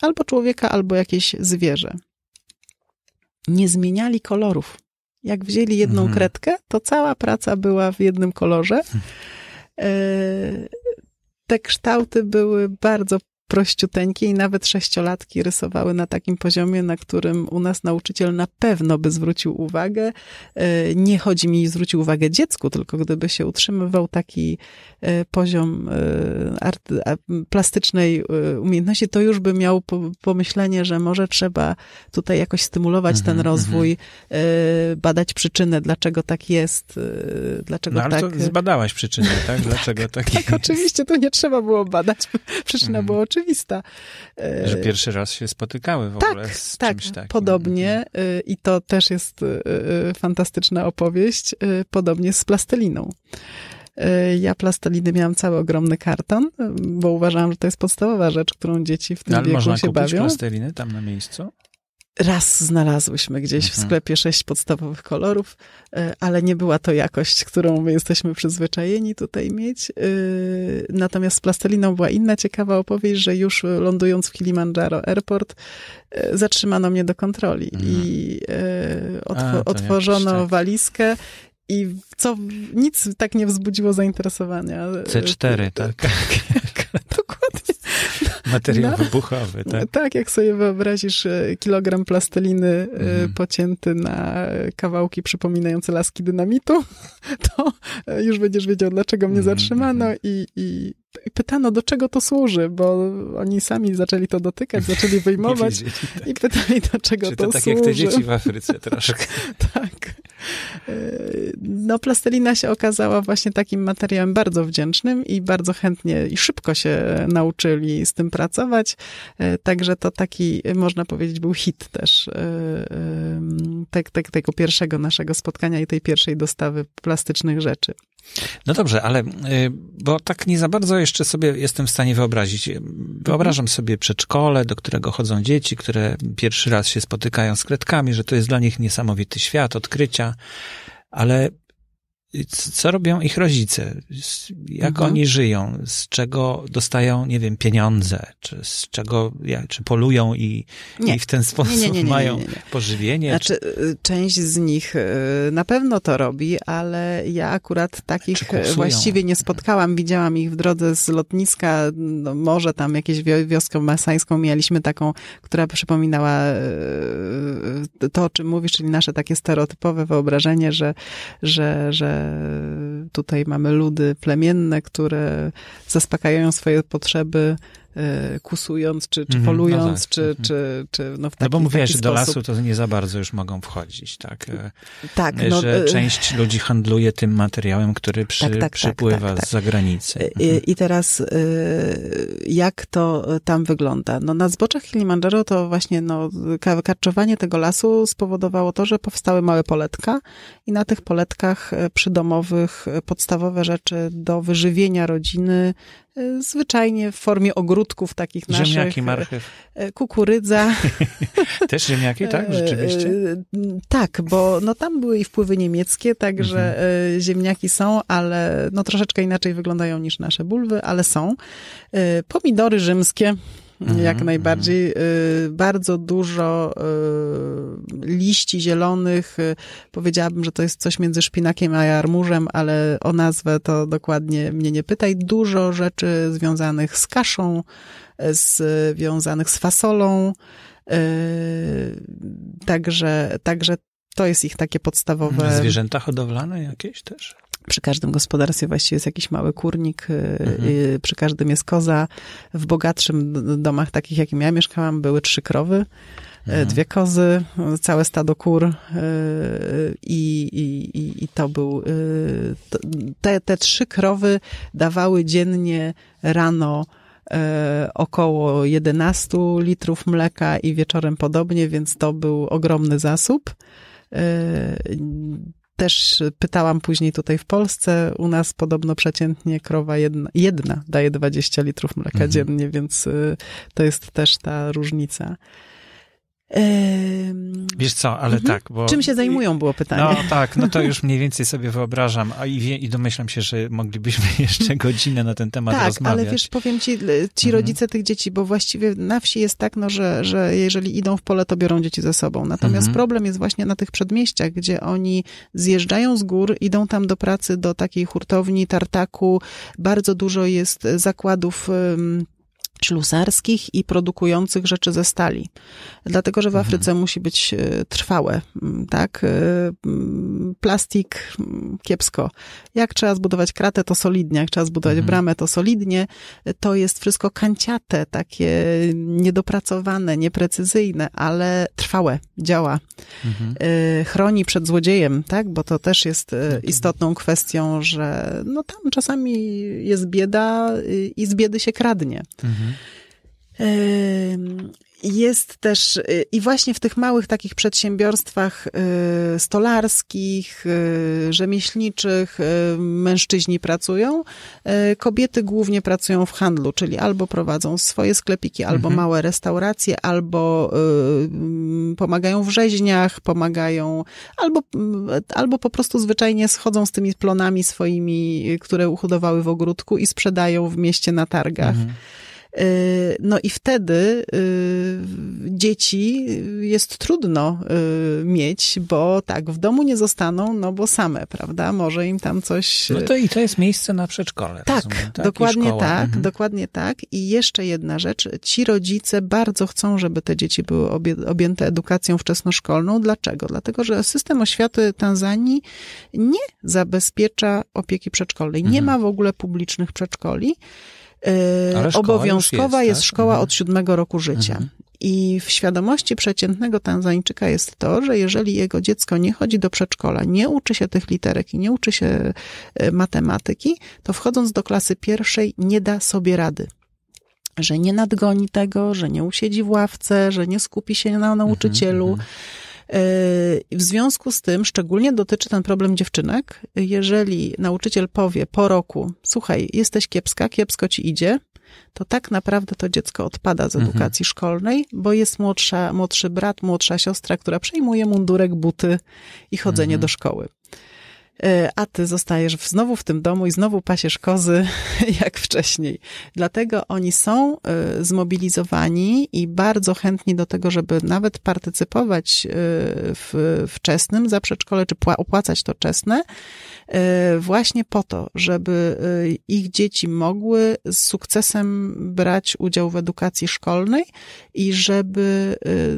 albo człowieka, albo jakieś zwierzę. Nie zmieniali kolorów. Jak wzięli jedną mhm. kredkę, to cała praca była w jednym kolorze. Hm. E, te kształty były bardzo prościuteńkie i nawet sześciolatki rysowały na takim poziomie, na którym u nas nauczyciel na pewno by zwrócił uwagę. E, nie chodzi mi zwrócił uwagę dziecku, tylko gdyby się utrzymywał taki e, poziom e, art, plastycznej umiejętności, to już by miał pomyślenie, że może trzeba tutaj jakoś stymulować mhm, ten mhm. rozwój, badać przyczynę, dlaczego tak jest, dlaczego no, ale tak... zbadałaś przyczynę, tak? *laughs* tak dlaczego tak, tak, tak jest? oczywiście, to nie trzeba było badać. Mhm. Przyczyna mm była oczywista. Że e, pierwszy raz się spotykały w tak, ogóle z tak, czymś takim. Podobnie mhm. y, i to też jest y, y, fantastyczna opowieść, podobnie z plasteliną. Ja plasteliny miałam cały ogromny karton, bo uważałam, że to jest podstawowa rzecz, którą dzieci w tym no, ale wieku można się kupić plasteliny tam na miejscu? raz znalazłyśmy gdzieś mhm. w sklepie sześć podstawowych kolorów, e, ale nie była to jakość, którą my jesteśmy przyzwyczajeni tutaj mieć. E, natomiast z plasteliną była inna ciekawa opowieść, że już lądując w Kilimandżaro Airport e, zatrzymano mnie do kontroli mhm. i otw- A, otworzono jakoś, tak. walizkę i co nic tak nie wzbudziło zainteresowania. C4, *laughs* tak. tak. tak. *laughs* Materiał no, wybuchowy, tak? Tak, jak sobie wyobrazisz e, kilogram plasteliny e, mhm. pocięty na kawałki przypominające laski dynamitu, *laughs* to e, już będziesz wiedział, dlaczego mnie mhm, zatrzymano mhm. i, i i pytano, do czego to służy, bo oni sami zaczęli to dotykać, *laughs* zaczęli wyjmować tak. i pytali, do czego Czy to, to tak służy. tak jak te dzieci w Afryce *laughs* troszkę. tak. No, plastelina się okazała właśnie takim materiałem bardzo wdzięcznym i bardzo chętnie i szybko się nauczyli z tym pracować. E, także to taki, można powiedzieć, był hit też e, e, te, te, tego pierwszego naszego spotkania i tej pierwszej dostawy plastycznych rzeczy. No dobrze, ale y, bo tak nie za bardzo jeszcze sobie jestem w stanie wyobrazić. Wyobrażam sobie przedszkole, do którego chodzą dzieci, które pierwszy raz się spotykają z kredkami, że to jest dla nich niesamowity świat, odkrycia, ale co robią ich rodzice, jak mhm. oni żyją, z czego dostają, nie wiem, pieniądze, czy z czego, czy polują i, i w ten sposób nie, nie, nie, mają pożywienie. Znaczy, czy... część z nich y, na pewno to robi, ale ja akurat takich y, właściwie nie spotkałam. Widziałam ich w drodze z lotniska, no może tam jakieś wioską masańską mieliśmy taką, która przypominała y, to, o czym mówisz, czyli nasze takie stereotypowe wyobrażenie, że, że, że Tutaj mamy ludy plemienne, które zaspokajają swoje potrzeby E, kusując, czy, czy mhm. polując, no tak. czy, mhm. czy, czy no w taki, No bo mówię, że do lasu to nie za bardzo już mogą wchodzić, tak? E, tak. E, no, że część ludzi handluje tym materiałem, który przy, tak, tak, tak przypływa tak, tak, z zagranicy. I, mhm. I, teraz jak to tam wygląda? No na zboczach Kilimandżaro to właśnie no, karczowanie tego lasu spowodowało to, że powstały małe poletka i na tych poletkach przydomowych podstawowe rzeczy do wyżywienia rodziny E, zwyczajnie w formie ogródków takich naszych. Ziemniaki, e, marchew. E, kukurydza. *laughs* Też ziemniaki, tak? Rzeczywiście? tak, bo no tam były i wpływy niemieckie, także mhm. ziemniaki są, ale no troszeczkę inaczej wyglądają niż nasze bulwy, ale są. Pomidory rzymskie. Mhm, jak mhm. najbardziej. Y, bardzo dużo y, liści zielonych. Y, powiedziałabym, że to jest coś między szpinakiem a jarmużem, ale o nazwę to dokładnie mnie nie pytaj. Dużo rzeczy związanych z kaszą, związanych z fasolą. Także, także to jest ich takie podstawowe. Zwierzęta hodowlane jakieś też? Przy każdym gospodarstwie właściwie jest jakiś mały kurnik, y, mhm. Y, przy każdym jest koza. W bogatszym domach, takich jakim ja mieszkałam, były trzy krowy, y, mhm. dwie kozy, całe stado kur i, i, i to był... Te, te trzy krowy dawały dziennie rano około 11 litrów mleka i wieczorem podobnie, więc to był ogromny zasób. Też pytałam później tutaj w Polsce, u nas podobno przeciętnie krowa jedna, jedna daje 20 litrów mleka mhm. dziennie, więc y, to jest też ta różnica. Wiesz co, ale mhm. tak, bo... Czym się zajmują, było pytanie. No tak, no to już mniej więcej sobie wyobrażam a i, wie, i domyślam się, że moglibyśmy *laughs* jeszcze godzinę na ten temat tak, rozmawiać. Tak, ale wiesz, powiem ci, ci mhm. rodzice mhm. tych dzieci, bo właściwie na wsi jest tak, no, że, że jeżeli idą w pole, to biorą dzieci ze sobą. Natomiast mhm. problem jest właśnie na tych przedmieściach, gdzie oni zjeżdżają z gór, idą tam do pracy, do takiej hurtowni, tartaku. Bardzo dużo jest zakładów ślusarskich i produkujących rzeczy ze stali. Dlatego, że w mhm. Afryce mhm. musi być e, trwałe, mm, tak? E, mm, plastik mm, kiepsko. Jak trzeba zbudować kratę, to solidnie. Jak trzeba zbudować mhm. bramę, to solidnie. E, to jest wszystko kanciate, takie niedopracowane, nieprecyzyjne, ale trwałe, działa. Mhm. Chroni przed złodziejem, tak? Bo to też jest istotną kwestią, że no tam czasami jest bieda i z biedy się kradnie. Mhm. Mhm. Jest też y, i właśnie w tych małych takich przedsiębiorstwach y, stolarskich, y, rzemieślniczych mężczyźni pracują. Kobiety głównie pracują w handlu, czyli albo prowadzą swoje sklepiki, albo mhm. małe restauracje, albo pomagają w rzeźniach, pomagają, albo, albo po prostu zwyczajnie schodzą z tymi plonami swoimi, które uhodowały w ogródku i sprzedają w mieście na targach. Mhm no i wtedy y, dzieci y, jest trudno y, mieć, bo tak, w domu nie zostaną, no bo same, prawda? Może im tam coś. No to i to jest miejsce na przedszkole. Tak, tak? dokładnie tak, mhm. dokładnie tak. I jeszcze jedna rzecz. Ci rodzice bardzo chcą, żeby te dzieci były objęte edukacją wczesnoszkolną. Dlaczego? Dlatego, że system oświaty Tanzanii nie zabezpiecza opieki przedszkolnej. Nie mhm. ma w ogóle publicznych przedszkoli. E, obowiązkowa jest, tak? szkoła mhm. od siódmego roku życia. Mhm. I w świadomości przeciętnego Tanzańczyka jest to, że jeżeli jego dziecko nie chodzi do przedszkola, nie uczy się tych literek i nie uczy się e, matematyki, to wchodząc do klasy pierwszej nie da sobie rady że nie nadgoni tego, że nie usiedzi w ławce, że nie skupi się na nauczycielu. Mhm, mhm. Y, w związku z tym szczególnie dotyczy ten problem dziewczynek. Jeżeli nauczyciel powie po roku, słuchaj, jesteś kiepska, kiepsko ci idzie, to tak naprawdę to dziecko odpada z mhm. edukacji mhm. szkolnej, bo jest młodsza, młodszy brat, młodsza siostra, która przejmuje mundurek, buty i chodzenie mhm. do szkoły. E, a ty zostajesz znowu w tym domu i znowu pasiesz kozy *laughs* jak wcześniej. Dlatego oni są e, zmobilizowani i bardzo chętni do tego, żeby nawet partycypować e, w wczesnym za przedszkole, czy opłacać to czesne, właśnie po to, żeby ich dzieci mogły z sukcesem brać udział w edukacji szkolnej i żeby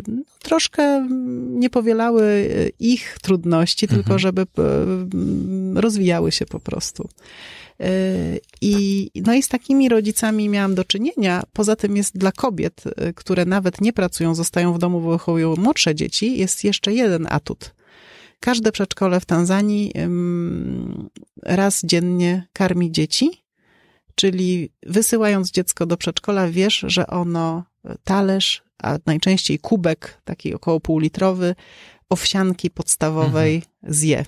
no, troszkę nie powielały ich trudności, mhm. tylko żeby rozwijały się po prostu. E, I, no i z takimi rodzicami miałam do czynienia. Poza tym jest dla kobiet, e, które nawet nie pracują, zostają w domu, bo wychowują młodsze dzieci, jest jeszcze jeden atut. Każde przedszkole w Tanzanii raz dziennie karmi dzieci, czyli wysyłając dziecko do przedszkola, wiesz, że ono e, talerz, a najczęściej kubek, taki około półlitrowy, owsianki podstawowej mhm. zje.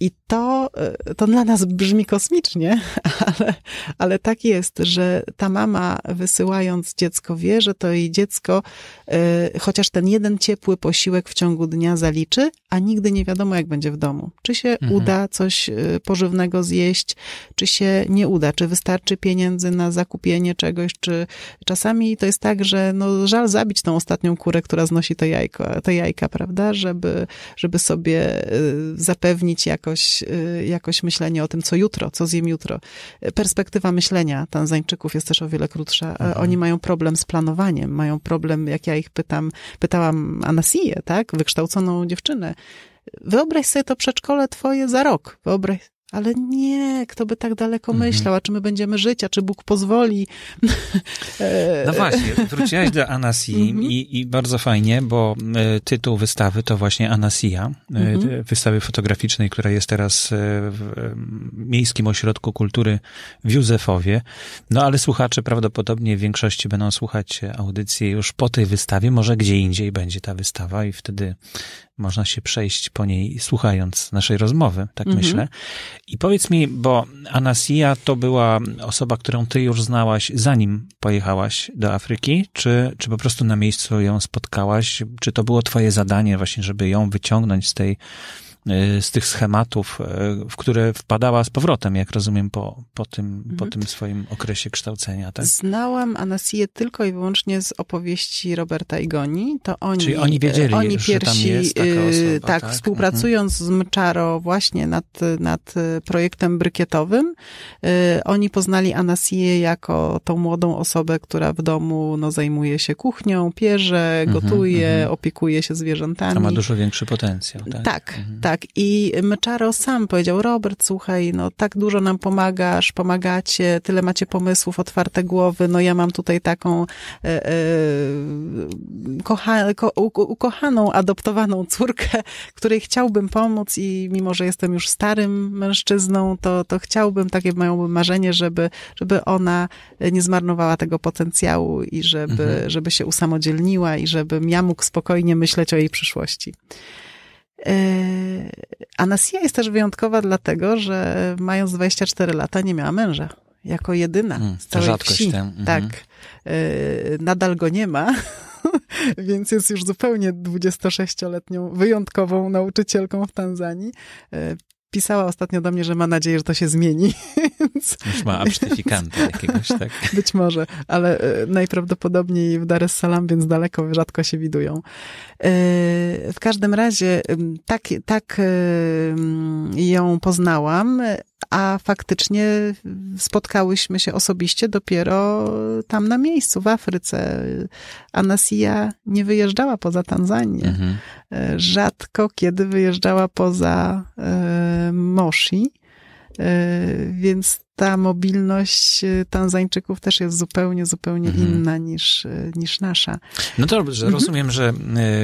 I to, to dla nas brzmi kosmicznie, *laughs* ale, ale tak jest, że ta mama wysyłając dziecko wie, że to jej dziecko e, chociaż ten jeden ciepły posiłek w ciągu dnia zaliczy, a nigdy nie wiadomo, jak będzie w domu. Czy się mhm. uda coś e, pożywnego zjeść, czy się nie uda, czy wystarczy pieniędzy na zakupienie czegoś, czy czasami to jest tak, że no, żal zabić tą ostatnią kurę, która znosi to jajko, te jajka, prawda, żeby, żeby sobie e, zapewnić zapewnić jakoś, y, jakoś myślenie o tym, co jutro, co zjem jutro. Perspektywa myślenia Tanzańczyków jest też o wiele krótsza. Aha. E, mhm. Oni mają problem z planowaniem, mają problem, jak ja ich pytam, pytałam Anasiję, tak, wykształconą dziewczynę, wyobraź sobie to przedszkole twoje za rok. Wyobraź, ale nie, kto by tak daleko mhm. myślał, a czy my będziemy żyć, a czy Bóg pozwoli. *laughs* E, no właśnie, wróciłaś do Anasii mhm. i, i, bardzo fajnie, bo e, tytuł wystawy to właśnie Anasija, e, mhm. wystawy fotograficznej, która jest teraz w Miejskim Ośrodku Kultury w Józefowie. No ale słuchacze prawdopodobnie w większości będą słuchać audycji już po tej wystawie, może gdzie indziej będzie ta wystawa i wtedy można się przejść po niej słuchając naszej rozmowy, tak mhm. myślę. I powiedz mi, bo Anasia to była osoba, którą ty już znałaś zanim pojechałaś do Afryki, czy, czy po prostu na miejscu ją spotkałaś? Czy to było twoje zadanie właśnie, żeby ją wyciągnąć z tej E, z tych schematów, e, w które wpadała z powrotem, jak rozumiem, po, po, tym, mhm. po tym swoim okresie kształcenia. Tak? Znałam Anasiję tylko i wyłącznie z opowieści Roberta Igoni. To oni, Czyli oni wiedzieli, oni że tam jest taka y, osoba. Tak, tak? współpracując mhm. z Mczaro właśnie nad, nad y, projektem brykietowym, y, oni poznali Anasiję jako tą młodą osobę, która w domu no, zajmuje się kuchnią, pierze, mhm, gotuje, mhm, opiekuje się zwierzętami. To ma dużo większy potencjał. Tak, tak. tak tak, i Meczaro sam powiedział, Robert, słuchaj, no tak dużo nam pomagasz, pomagacie, tyle macie pomysłów, otwarte głowy, no ja mam tutaj taką e, e, kocha, ko, ukochaną, adoptowaną córkę, której chciałbym pomóc i mimo, że jestem już starym mężczyzną, to, to chciałbym, takie moją marzenie, żeby, żeby ona nie zmarnowała tego potencjału i żeby, mhm. żeby się usamodzielniła i żebym ja mógł spokojnie myśleć o jej przyszłości. Yy, A Nasia jest też wyjątkowa dlatego, że mając 24 lata nie miała męża. Jako jedyna mm, z całej Rzadkość wsi. Mhm. Tak. Yy, nadal go nie ma, *laughs* więc jest już zupełnie 26-letnią wyjątkową nauczycielką w Tanzanii. Yy, pisała ostatnio do mnie, że ma nadzieję, że to się zmieni. *laughs* Już ma absztyfikanta *laughs* jakiegoś, tak? Być może, ale e, najprawdopodobniej w Dar es Salaam, więc daleko, rzadko się widują. E, w każdym razie tak, tak e, ją poznałam a faktycznie spotkałyśmy się osobiście dopiero tam na miejscu, w Afryce. Anasia nie wyjeżdżała poza Tanzanię. Mhm. Rzadko kiedy wyjeżdżała poza e, Moshi. E, więc ta mobilność y, Tanzańczyków też jest zupełnie, zupełnie mhm. inna niż, y, niż nasza. No dobrze, mhm. rozumiem, że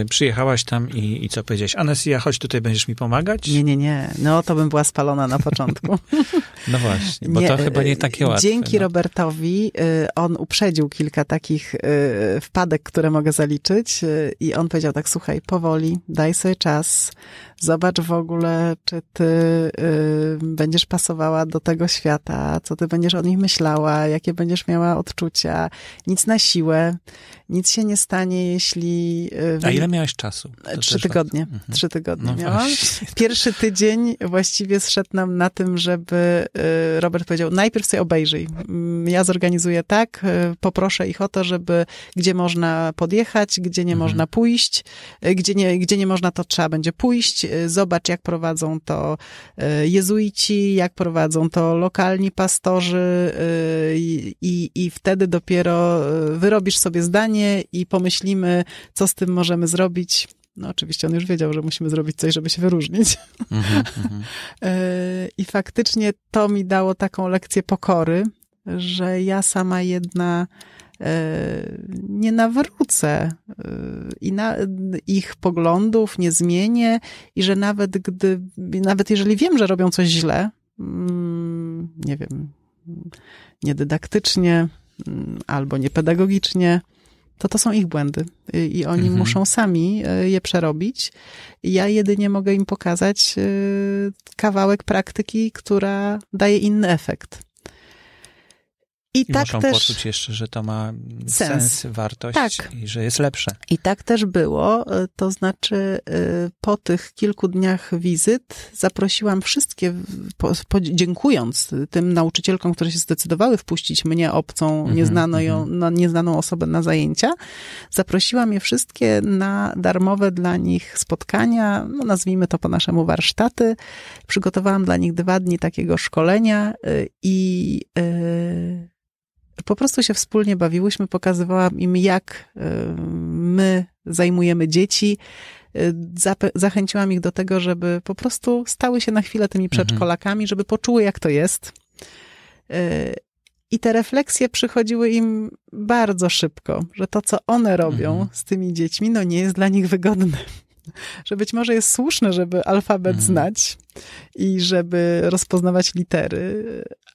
y, przyjechałaś tam i, i co powiedziałeś? Anesia, choć tutaj, będziesz mi pomagać? Nie, nie, nie. No to bym była spalona na początku. *laughs* no właśnie, bo nie, to chyba nie takie łatwe. Dzięki no. Robertowi on uprzedził kilka takich wpadek, które mogę zaliczyć i on powiedział tak, słuchaj, powoli, daj sobie czas, Zobacz w ogóle, czy ty y, będziesz pasowała do tego świata, co ty będziesz o nich myślała, jakie będziesz miała odczucia. Nic na siłę, nic się nie stanie, jeśli... Y, A ile miałaś czasu? Trzy tygodnie. Mhm. Trzy tygodnie no miałam. Właśnie. Pierwszy tydzień właściwie zszedł nam na tym, żeby y, Robert powiedział, najpierw sobie obejrzyj. Mm, ja zorganizuję tak, y, poproszę ich o to, żeby gdzie można podjechać, gdzie nie mhm. można pójść, y, gdzie nie, gdzie nie można, to trzeba będzie pójść, E, zobacz, jak prowadzą to e, jezuici, jak prowadzą to lokalni pastorzy e, i, i wtedy dopiero wyrobisz sobie zdanie i pomyślimy, co z tym możemy zrobić. No oczywiście on już wiedział, że musimy zrobić coś, żeby się wyróżnić. Mm-hmm, *laughs* I faktycznie to mi dało taką lekcję pokory, że ja sama jedna nie nawrócę Y, i na, ich poglądów nie zmienię i że nawet gdy, nawet jeżeli wiem, że robią coś źle, mm, nie wiem, niedydaktycznie mm, albo niepedagogicznie, to to są ich błędy i oni mhm. muszą sami y, je przerobić. Ja jedynie mogę im pokazać y, kawałek praktyki, która daje inny efekt. I, I tak muszą też poczuć jeszcze, że to ma sens, sens wartość tak. i że jest lepsze. I tak też było. Y, to znaczy, y, po tych kilku dniach wizyt zaprosiłam wszystkie, po, po, dziękując tym nauczycielkom, które się zdecydowały wpuścić mnie, obcą, mhm, nieznaną, ją, mhm. no, nieznaną osobę na zajęcia, zaprosiłam je wszystkie na darmowe dla nich spotkania, no, nazwijmy to po naszemu warsztaty. Przygotowałam dla nich dwa dni takiego szkolenia y, i. Yy, po prostu się wspólnie bawiłyśmy, pokazywałam im, jak e, my zajmujemy dzieci. E, zachęciłam ich do tego, żeby po prostu stały się na chwilę tymi mhm. przedszkolakami, żeby poczuły, jak to jest. E, I te refleksje przychodziły im bardzo szybko, że to, co one robią mhm. z tymi dziećmi, no nie jest dla nich wygodne *laughs* że być może jest słuszne, żeby alfabet mhm. znać i żeby rozpoznawać litery,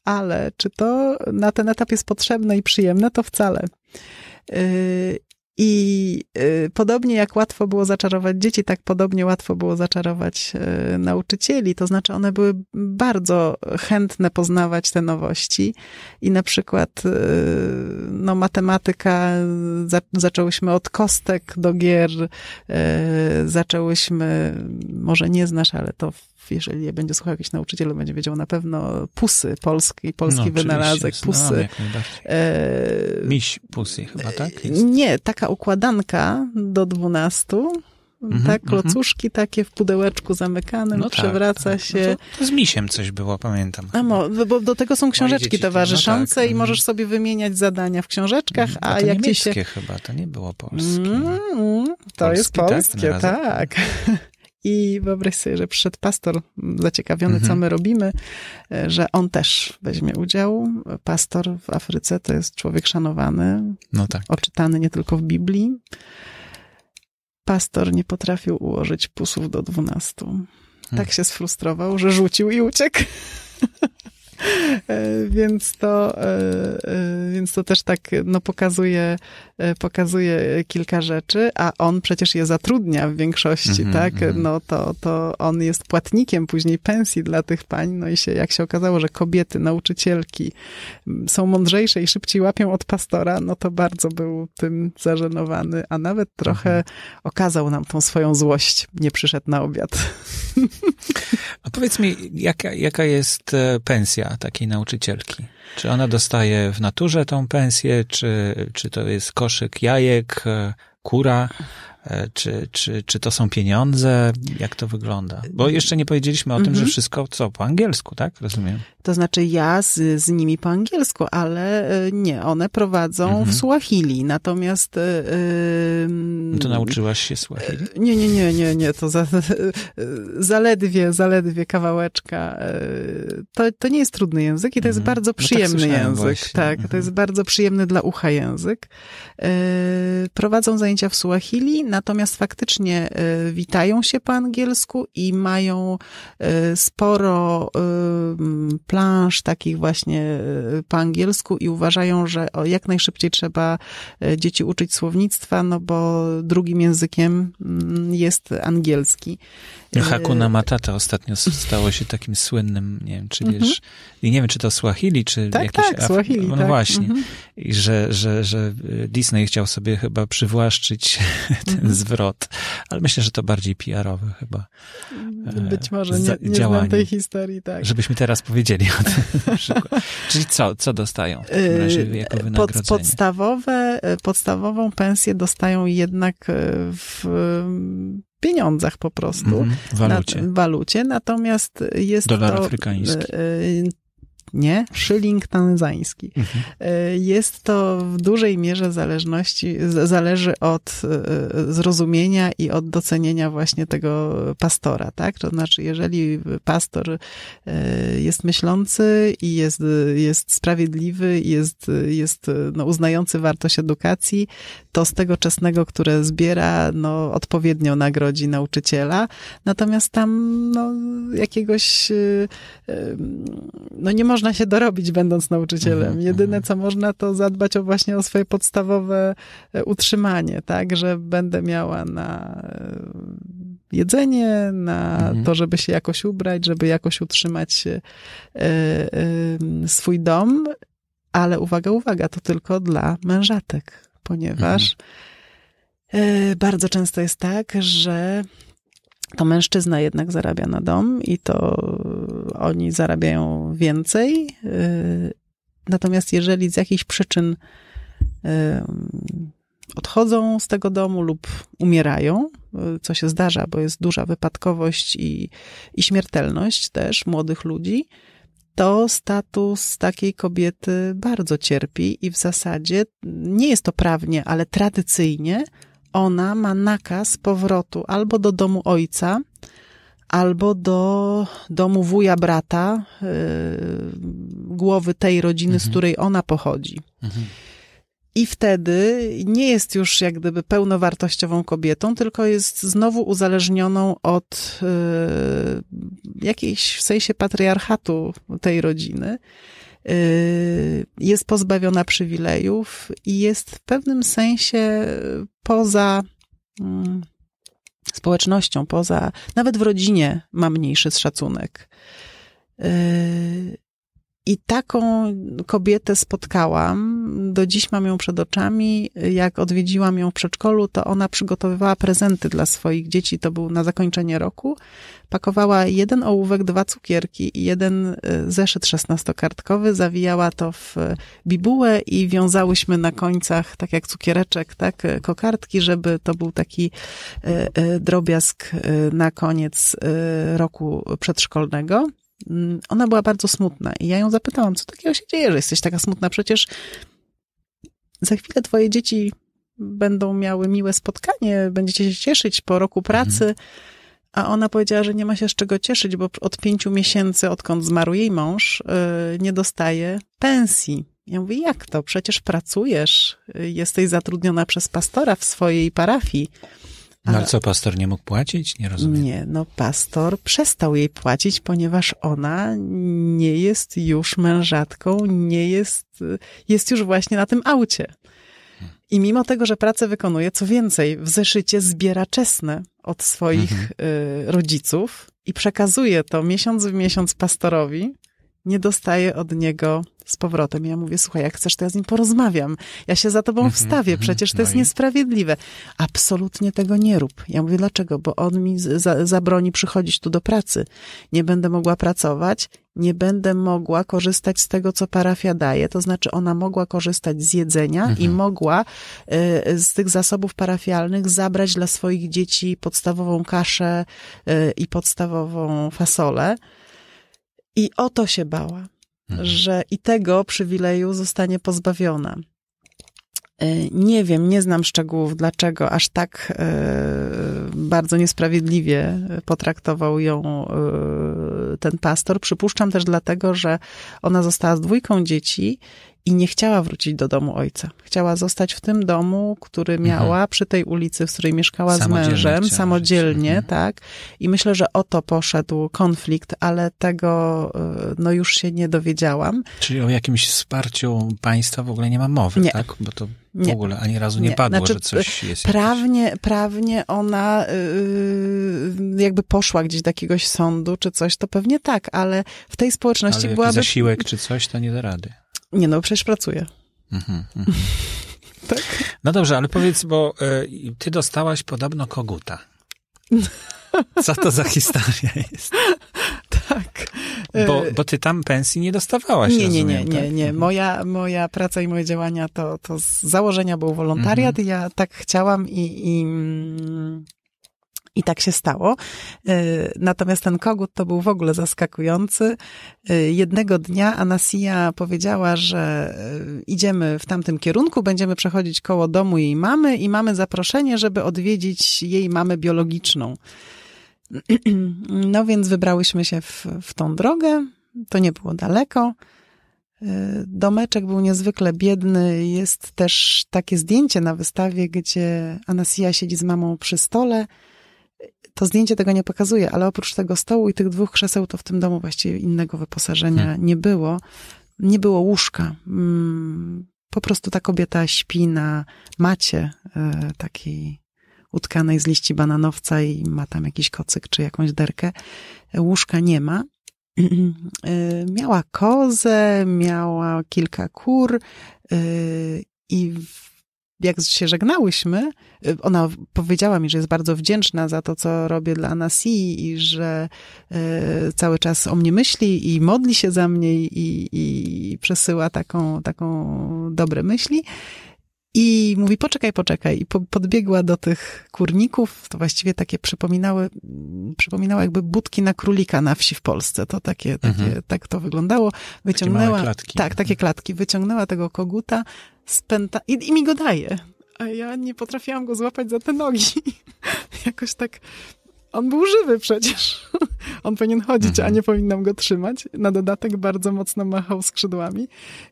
ale czy to na ten etap jest potrzebne i przyjemne, to wcale. Y, I y, podobnie jak łatwo było zaczarować dzieci, tak podobnie łatwo było zaczarować y, nauczycieli. To znaczy, one były bardzo chętne poznawać te nowości. I na przykład, no, matematyka, zaczęłyśmy od kostek do gier, zaczęłyśmy, może nie znasz, ale to jeżeli będzie słuchał jakiś nauczyciel, będzie wiedział na pewno pusy polski, polski no, wynalazek, no, pusy. No, Miś pusy chyba, tak? E, jest. Nie, taka układanka do dwunastu mhm, tak, mhm. klocuszki takie w pudełeczku zamykanym, no tak, przewraca tak, tak. się. No to, to z misiem coś było, pamiętam. A mo, bo do tego są książeczki no towarzyszące tak, i mhm. możesz sobie wymieniać zadania w książeczkach, a, a to jak niemieckie się... chyba, to nie było polskie. Mm, mm to polski, jest tak? polskie, tak. I wyobraź sobie, że przyszedł pastor zaciekawiony, mhm. co my robimy, e, że on też weźmie udział. Pastor w Afryce to jest człowiek szanowany, no tak. oczytany nie tylko w Biblii. Pastor nie potrafił ułożyć pusów do dwunastu. Tak hmm. się sfrustrował, że rzucił i uciekł. *laughs* E, więc, to, e, e, więc to też tak no, pokazuje, pokazuje kilka rzeczy, a on przecież je zatrudnia w większości, mm-hmm, tak? Mm. No to, to on jest płatnikiem później pensji dla tych pań, no i się, jak się okazało, że kobiety, nauczycielki są mądrzejsze i szybciej łapią od pastora, no to bardzo był tym zażenowany, a nawet trochę mm-hmm. okazał nam tą swoją złość, nie przyszedł na obiad. *laughs* A powiedz mi, jaka, jaka jest pensja takiej nauczycielki? Czy ona dostaje w naturze tą pensję, czy, czy to jest koszyk jajek, e, kura? E, czy, czy, czy to są pieniądze? Jak to wygląda? Bo jeszcze nie powiedzieliśmy o tym, że mhm. wszystko co po angielsku, tak? Rozumiem. To znaczy ja z, z nimi po angielsku, ale e, nie, one prowadzą w mhm. Swahili, natomiast... Yy, to nauczyłaś się Swahili? Nie, nie, nie, nie, nie, to za, *laughs* zaledwie, zaledwie kawałeczka. To, to nie jest trudny język i to jest mhm. bardzo przyjemny no tak język. Właśnie. Tak, to jest bardzo przyjemny dla ucha język. Yy, prowadzą zajęcia w Swahili, natomiast faktycznie e, witają się po angielsku i mają e, sporo e, planż takich właśnie po angielsku i uważają, że jak najszybciej trzeba dzieci uczyć słownictwa, no bo drugim językiem mm, jest angielski. Hakuna y, Matata ostatnio *laughs* stało się takim słynnym, nie wiem, czy mhm. wiesz, i nie wiem, czy to Swahili, czy tak, jakieś... Tak, słachili Swahili, No tak. właśnie. Mhm. I że, że, że y, Disney chciał sobie chyba przywłaszczyć *laughs* ten mhm. zwrot, ale myślę, że to bardziej PR-owe chyba y, e, Być może, nie, nie działanie. tej historii, tak. Żebyśmy teraz powiedzieli o tym *laughs* na przykład. Czyli co, co dostają w takim razie jako wynagrodzenie? Pod, podstawowe, podstawową pensję dostają jednak w pieniądzach po prostu. Mm, walucie. Na, walucie. Natomiast jest Dolar to... afrykański. E, e, nie? Szyling tanzański. Mhm. Y, jest to w dużej mierze zależności, zależy od y, y, zrozumienia i od docenienia właśnie tego pastora, tak? To znaczy, jeżeli pastor jest myślący i jest, jest sprawiedliwy, jest, jest no, uznający wartość edukacji, to z tego czesnego, które zbiera, no, odpowiednio nagrodzi nauczyciela. Natomiast tam, no, jakiegoś, no, nie można można się dorobić, będąc nauczycielem. Mhm, Jedyne, mhm. co można, to zadbać o właśnie o swoje podstawowe e, utrzymanie, tak, że będę miała na e, jedzenie, na mhm. to, żeby się jakoś ubrać, żeby jakoś utrzymać e, swój dom. Ale uwaga, uwaga, to tylko dla mężatek, ponieważ bardzo często jest tak, że to mężczyzna jednak zarabia na dom i to e, oni zarabiają więcej. E, natomiast jeżeli z jakichś przyczyn e, odchodzą z tego domu lub umierają, co się zdarza, bo jest duża wypadkowość i, i śmiertelność też młodych ludzi, to status takiej kobiety bardzo cierpi i w zasadzie nie jest to prawnie, ale tradycyjnie ona ma nakaz powrotu albo do domu ojca, albo do domu wuja brata, yy, głowy tej rodziny, mhm. z której ona pochodzi. Mhm. I wtedy nie jest już jak gdyby pełnowartościową kobietą, tylko jest znowu uzależnioną od yy, jakiejś w sensie patriarchatu tej rodziny. Y, jest pozbawiona przywilejów i jest w pewnym sensie poza mm, społecznością, poza, nawet w rodzinie ma mniejszy szacunek. Y, i taką kobietę spotkałam, do dziś mam ją przed oczami. Jak odwiedziłam ją w przedszkolu, to ona przygotowywała prezenty dla swoich dzieci, to był na zakończenie roku. Pakowała jeden ołówek, dwa cukierki i jeden e, zeszyt szesnastokartkowy, zawijała to w e, bibułę i wiązałyśmy na końcach, tak jak cukiereczek, tak, e, kokardki, żeby to był taki drobiazg na koniec roku przedszkolnego. Mm, ona była bardzo smutna i ja ją zapytałam, co takiego się dzieje, że jesteś taka smutna, przecież za chwilę twoje dzieci będą miały miłe spotkanie, będziecie się cieszyć po roku mhm. pracy, mhm. a ona powiedziała, że nie ma się z czego cieszyć, bo od pięciu miesięcy, odkąd zmarł jej mąż, y, nie dostaje pensji. Ja mówię, jak to? Przecież pracujesz, y, jesteś zatrudniona przez pastora w swojej parafii. No ale... No ale co, pastor nie mógł płacić? Nie rozumiem. Nie, no pastor przestał jej płacić, ponieważ ona nie jest już mężatką, nie jest, jest już właśnie na tym aucie. I mimo tego, że pracę wykonuje, co więcej, w zeszycie zbiera czesne od swoich mhm. Y, rodziców i przekazuje to miesiąc w miesiąc pastorowi, nie dostaje od niego z powrotem. Ja mówię, słuchaj, jak chcesz, to ja z nim porozmawiam. Ja się za tobą mhm, wstawię, mhm. przecież to no jest niesprawiedliwe. Absolutnie tego nie rób. Ja mówię, dlaczego? Bo on mi za, zabroni przychodzić tu do pracy. Nie będę mogła pracować, nie będę mogła korzystać z tego, co parafia daje. To znaczy, ona mogła korzystać z jedzenia i mhm. mogła y, z tych zasobów parafialnych zabrać dla swoich dzieci podstawową kaszę y, i podstawową fasolę. I o to się bała. Mhm. że i tego przywileju zostanie pozbawiona. E, nie wiem, nie znam szczegółów, dlaczego aż tak e, bardzo niesprawiedliwie potraktował ją e, ten pastor. Przypuszczam też dlatego, że ona została z dwójką dzieci i nie chciała wrócić do domu ojca. Chciała zostać w tym domu, który mhm. miała mhm. przy tej ulicy, w której mieszkała z mężem, samodzielnie, mhm. tak? I myślę, że o to poszedł konflikt, ale tego y, no już się nie dowiedziałam. Czyli o jakimś wsparciu państwa w ogóle nie ma mowy, nie. tak? Bo to nie. w ogóle ani razu nie, nie. padło, znaczy, że coś y, jest. Prawnie, jakieś... prawnie ona yy, jakby poszła gdzieś do jakiegoś sądu czy coś, to pewnie tak, ale w tej społeczności ale byłaby... zasiłek czy coś, to nie da rady. Nie no, przecież pracuję. Mhm, mhm. *laughs* tak? No dobrze, ale powiedz, bo y, ty dostałaś podobno koguta. Co to za historia jest? *laughs* tak. Bo, e, bo ty tam pensji nie dostawałaś, Nie, rozumiem, nie, nie, tak? nie, nie. Mhm. Moja, moja praca i moje działania to, to z założenia był wolontariat. Mhm. Ja tak chciałam i, i i tak się stało. E, natomiast ten kogut to był w ogóle zaskakujący. E, jednego dnia Anasia powiedziała, że e, idziemy w tamtym kierunku, będziemy przechodzić koło domu jej mamy i mamy zaproszenie, żeby odwiedzić jej mamę biologiczną. No więc wybrałyśmy się w, w tą drogę. To nie było daleko. Domeczek był niezwykle biedny. Jest też takie zdjęcie na wystawie, gdzie Anasia siedzi z mamą przy stole to zdjęcie tego nie pokazuje, ale oprócz tego stołu i tych dwóch krzeseł, to w tym domu właściwie innego wyposażenia hmm. nie było. Nie było łóżka. Mm, po prostu ta kobieta śpi na macie e, takiej utkanej z liści bananowca i ma tam jakiś kocyk czy jakąś derkę. Łóżka nie ma. *clears throat* E, miała kozę, miała kilka kur e, i jak się żegnałyśmy, y, ona powiedziała mi, że jest bardzo wdzięczna za to, co robię dla Nasi i że y, cały czas o mnie myśli i modli się za mnie i, i przesyła taką, taką dobre myśli. I mówi, poczekaj, poczekaj. I po, podbiegła do tych kurników. To właściwie takie przypominały, przypominała jakby budki na królika na wsi w Polsce. To takie, takie mhm. tak to wyglądało. Wyciągnęła, takie tak, takie mhm. klatki. Wyciągnęła tego koguta, spęta... I, I, mi go daje. A ja nie potrafiłam go złapać za te nogi. *laughs* Jakoś tak... On był żywy przecież. *laughs* On powinien chodzić, a mhm. nie powinnam go trzymać. Na dodatek bardzo mocno machał skrzydłami.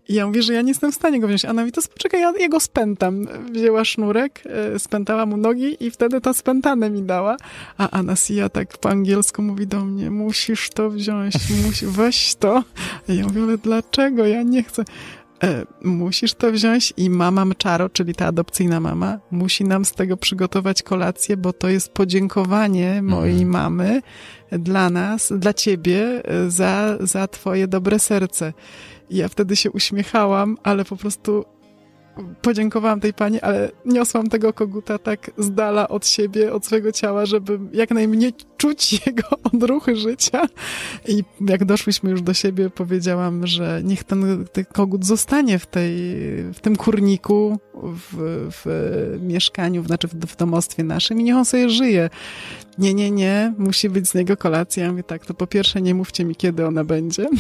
I ja mówię, że ja nie jestem w stanie go wziąć. A na to poczekaj, ja, jego spętam. Wzięła sznurek, e, spętała mu nogi i wtedy to spętane mi dała. A Anasia tak po angielsku mówi do mnie, musisz to wziąć, weź to. I ja mówię, ale dlaczego? Ja nie chcę. E, musisz to wziąć i mama Mczaro, czyli ta adopcyjna mama, musi nam z tego przygotować kolację, bo to jest podziękowanie no mojej mamy dla nas, dla ciebie, e, za, za twoje dobre serce. I ja wtedy się uśmiechałam, ale po prostu podziękowałam tej pani, ale niosłam tego koguta tak z dala od siebie, od swojego ciała, żeby jak najmniej czuć jego *laughs* odruchy życia. I jak doszłyśmy już do siebie, powiedziałam, że niech ten, ten kogut zostanie w, tej, w tym kurniku, w, w mieszkaniu, znaczy w, w domostwie naszym i niech on sobie żyje. Nie, nie, nie, musi być z niego kolacja. Ja mówię tak, to po pierwsze nie mówcie mi, kiedy ona będzie. *laughs*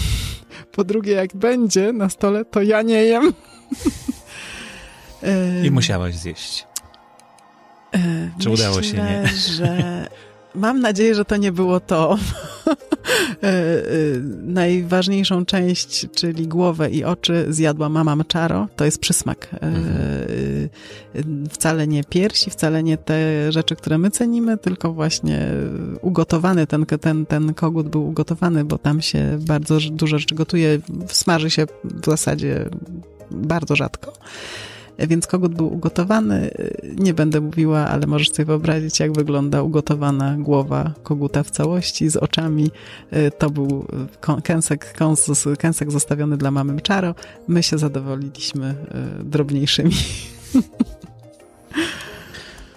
Po drugie, jak będzie na stole, to ja nie jem. *laughs* I musiałaś zjeść. Yy, Czy Myślę, udało się? Nie. *laughs* Że... Mam nadzieję, że to nie było to. *laughs* Yy, yy, najważniejszą część, czyli głowę i oczy, zjadła mama mczaro. To jest przysmak. Mhm. Wcale nie piersi, wcale nie te rzeczy, które my cenimy, tylko właśnie ugotowany. Ten, ten, ten kogut był ugotowany, bo tam się bardzo dużo rzeczy gotuje. Smaży się w zasadzie bardzo rzadko. Więc kogut był ugotowany. Nie będę mówiła, ale możesz sobie wyobrazić, jak wygląda ugotowana głowa koguta w całości z oczami. E, to był e, kęsek, kęsek zostawiony dla mamy Mczaro. My się zadowoliliśmy e, drobniejszymi.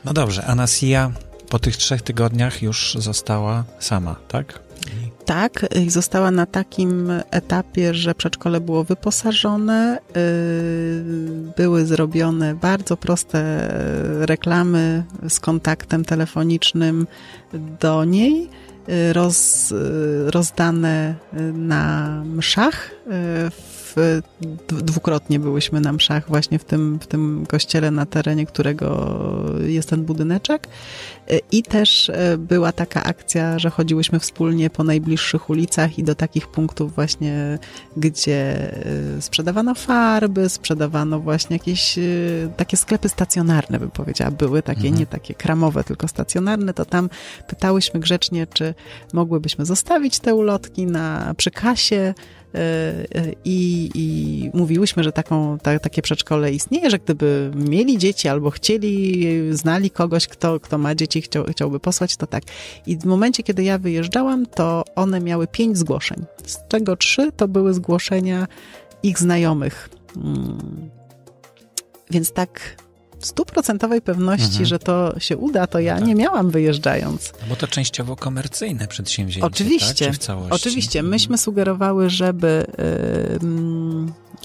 No dobrze, Anasia po tych trzech tygodniach już została sama, tak? Tak, y, została na takim etapie, że przedszkole było wyposażone, y, były zrobione bardzo proste reklamy z kontaktem telefonicznym do niej, y, roz, rozdane na mszach w dwukrotnie byłyśmy na mszach właśnie w tym, w tym kościele, na terenie którego jest ten budyneczek. E, I też e, była taka akcja, że chodziłyśmy wspólnie po najbliższych ulicach i do takich punktów właśnie, gdzie e, sprzedawano farby, sprzedawano właśnie jakieś takie sklepy stacjonarne, bym powiedziała. Były takie, mhm. nie takie kramowe, tylko stacjonarne. To tam pytałyśmy grzecznie, czy mogłybyśmy zostawić te ulotki na, przy kasie, Y, y, I, i mówiłyśmy, że taką, ta, takie przedszkole istnieje, że gdyby mieli dzieci albo chcieli, znali kogoś, kto, kto ma dzieci, chciał, chciałby posłać, to tak. I w momencie, kiedy ja wyjeżdżałam, to one miały pięć zgłoszeń, z czego trzy to były zgłoszenia ich znajomych. Hmm. Więc tak stuprocentowej pewności, mhm. że to się uda, to ja no tak. nie miałam wyjeżdżając. No bo to częściowo komercyjne przedsięwzięcie, Oczywiście. Tak? Czy w całości? Oczywiście. Mhm. Myśmy sugerowały, żeby,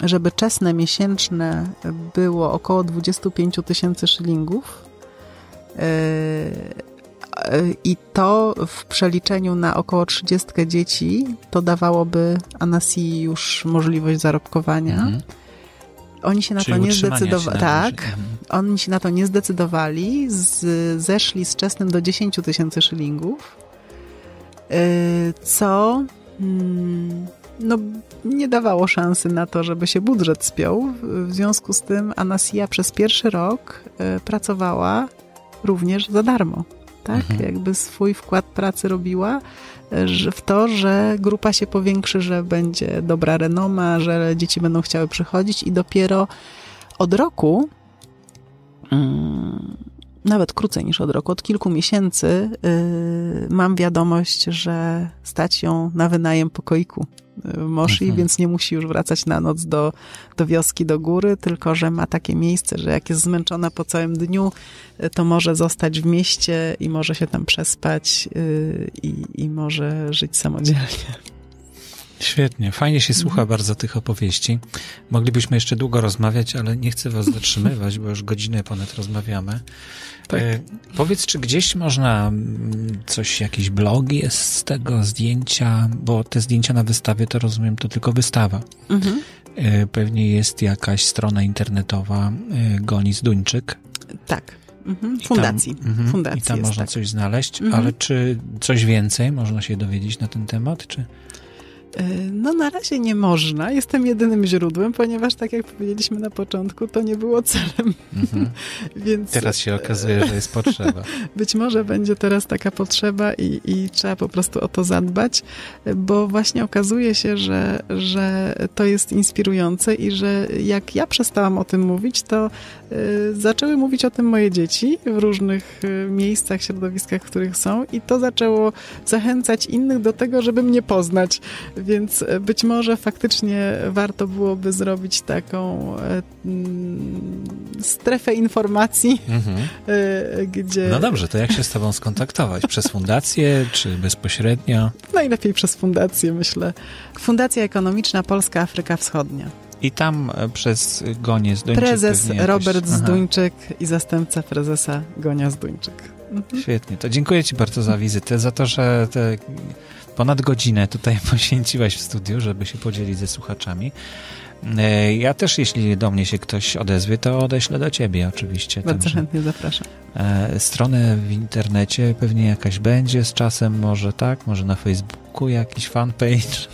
y, żeby czesne miesięczne było około 25 tysięcy szylingów. Y, y, I to w przeliczeniu na około 30 dzieci to dawałoby Anasi już możliwość zarobkowania. Mhm. Oni się na Czyli to nie zdecydowali. Tak, mhm. oni się na to nie zdecydowali. Z, zeszli z czesnym do 10 tysięcy szylingów, y, co mm, no, nie dawało szansy na to, żeby się budżet spiął. W związku z tym Anasia przez pierwszy rok y, pracowała również za darmo tak? Mhm. Jakby swój wkład pracy robiła w to, że grupa się powiększy, że będzie dobra renoma, że dzieci będą chciały przychodzić i dopiero od roku, mm, nawet krócej niż od roku, od kilku miesięcy y, mam wiadomość, że stać ją na wynajem pokoiku Moshi, mhm. więc nie musi już wracać na noc do, do wioski, do góry, tylko że ma takie miejsce, że jak jest zmęczona po całym dniu, y, to może zostać w mieście i może się tam przespać y, i może żyć samodzielnie. Świetnie, fajnie się słucha mhm. bardzo tych opowieści. Moglibyśmy jeszcze długo rozmawiać, ale nie chcę was zatrzymywać, bo już godzinę ponad rozmawiamy. Tak. E, powiedz, czy gdzieś można mm, coś, jakieś blogi jest z tego zdjęcia, bo te zdjęcia na wystawie to rozumiem, to tylko wystawa. Mhm. E, pewnie jest jakaś strona internetowa e, Gonis Duńczyk. Tak. Mhm. Fundacji. I tam, mhm, Fundacji. I tam można tak. coś znaleźć, mhm. ale czy coś więcej można się dowiedzieć na ten temat? Czy... E, no na razie nie można. Jestem jedynym źródłem, ponieważ tak jak powiedzieliśmy na początku, to nie było celem. Mhm. *laughs* Więc, teraz się okazuje, że jest potrzeba. *laughs* Być może będzie teraz taka potrzeba i, i trzeba po prostu o to zadbać, bo właśnie okazuje się, że, że to jest inspirujące i że jak ja przestałam o tym mówić, to e, zaczęły mówić o tym moje dzieci w różnych e, miejscach, środowiskach, w których są i to zaczęło zachęcać innych do tego, żeby mnie poznać. Więc e, być może faktycznie warto byłoby zrobić taką e, mm, strefę informacji, mhm. E, gdzie. No dobrze, to jak się z Tobą skontaktować? Przez fundację czy bezpośrednio? Najlepiej przez fundację, myślę. Fundacja Ekonomiczna Polska Afryka Wschodnia. I tam przez Gonię Zduńczyk. Prezes Robert jakoś... Zduńczyk i zastępca prezesa Gonia Zduńczyk. Mhm. Świetnie, to dziękuję Ci bardzo za wizytę, za to, że te Ponad godzinę tutaj *laughs* poświęciłaś w studiu, żeby się podzielić ze słuchaczami. E, ja też, jeśli do mnie się ktoś odezwie, to odeślę do ciebie oczywiście. Bardzo także. chętnie zapraszam. E, Stronę w internecie pewnie jakaś będzie z czasem, może tak, może na Facebooku jakiś fanpage. *laughs*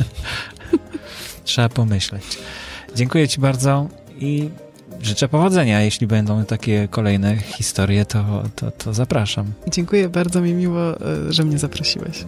Trzeba pomyśleć. Dziękuję ci bardzo i życzę powodzenia. Jeśli będą takie kolejne historie, to, to, to zapraszam. Dziękuję bardzo, mi miło, e, że mnie zaprosiłeś.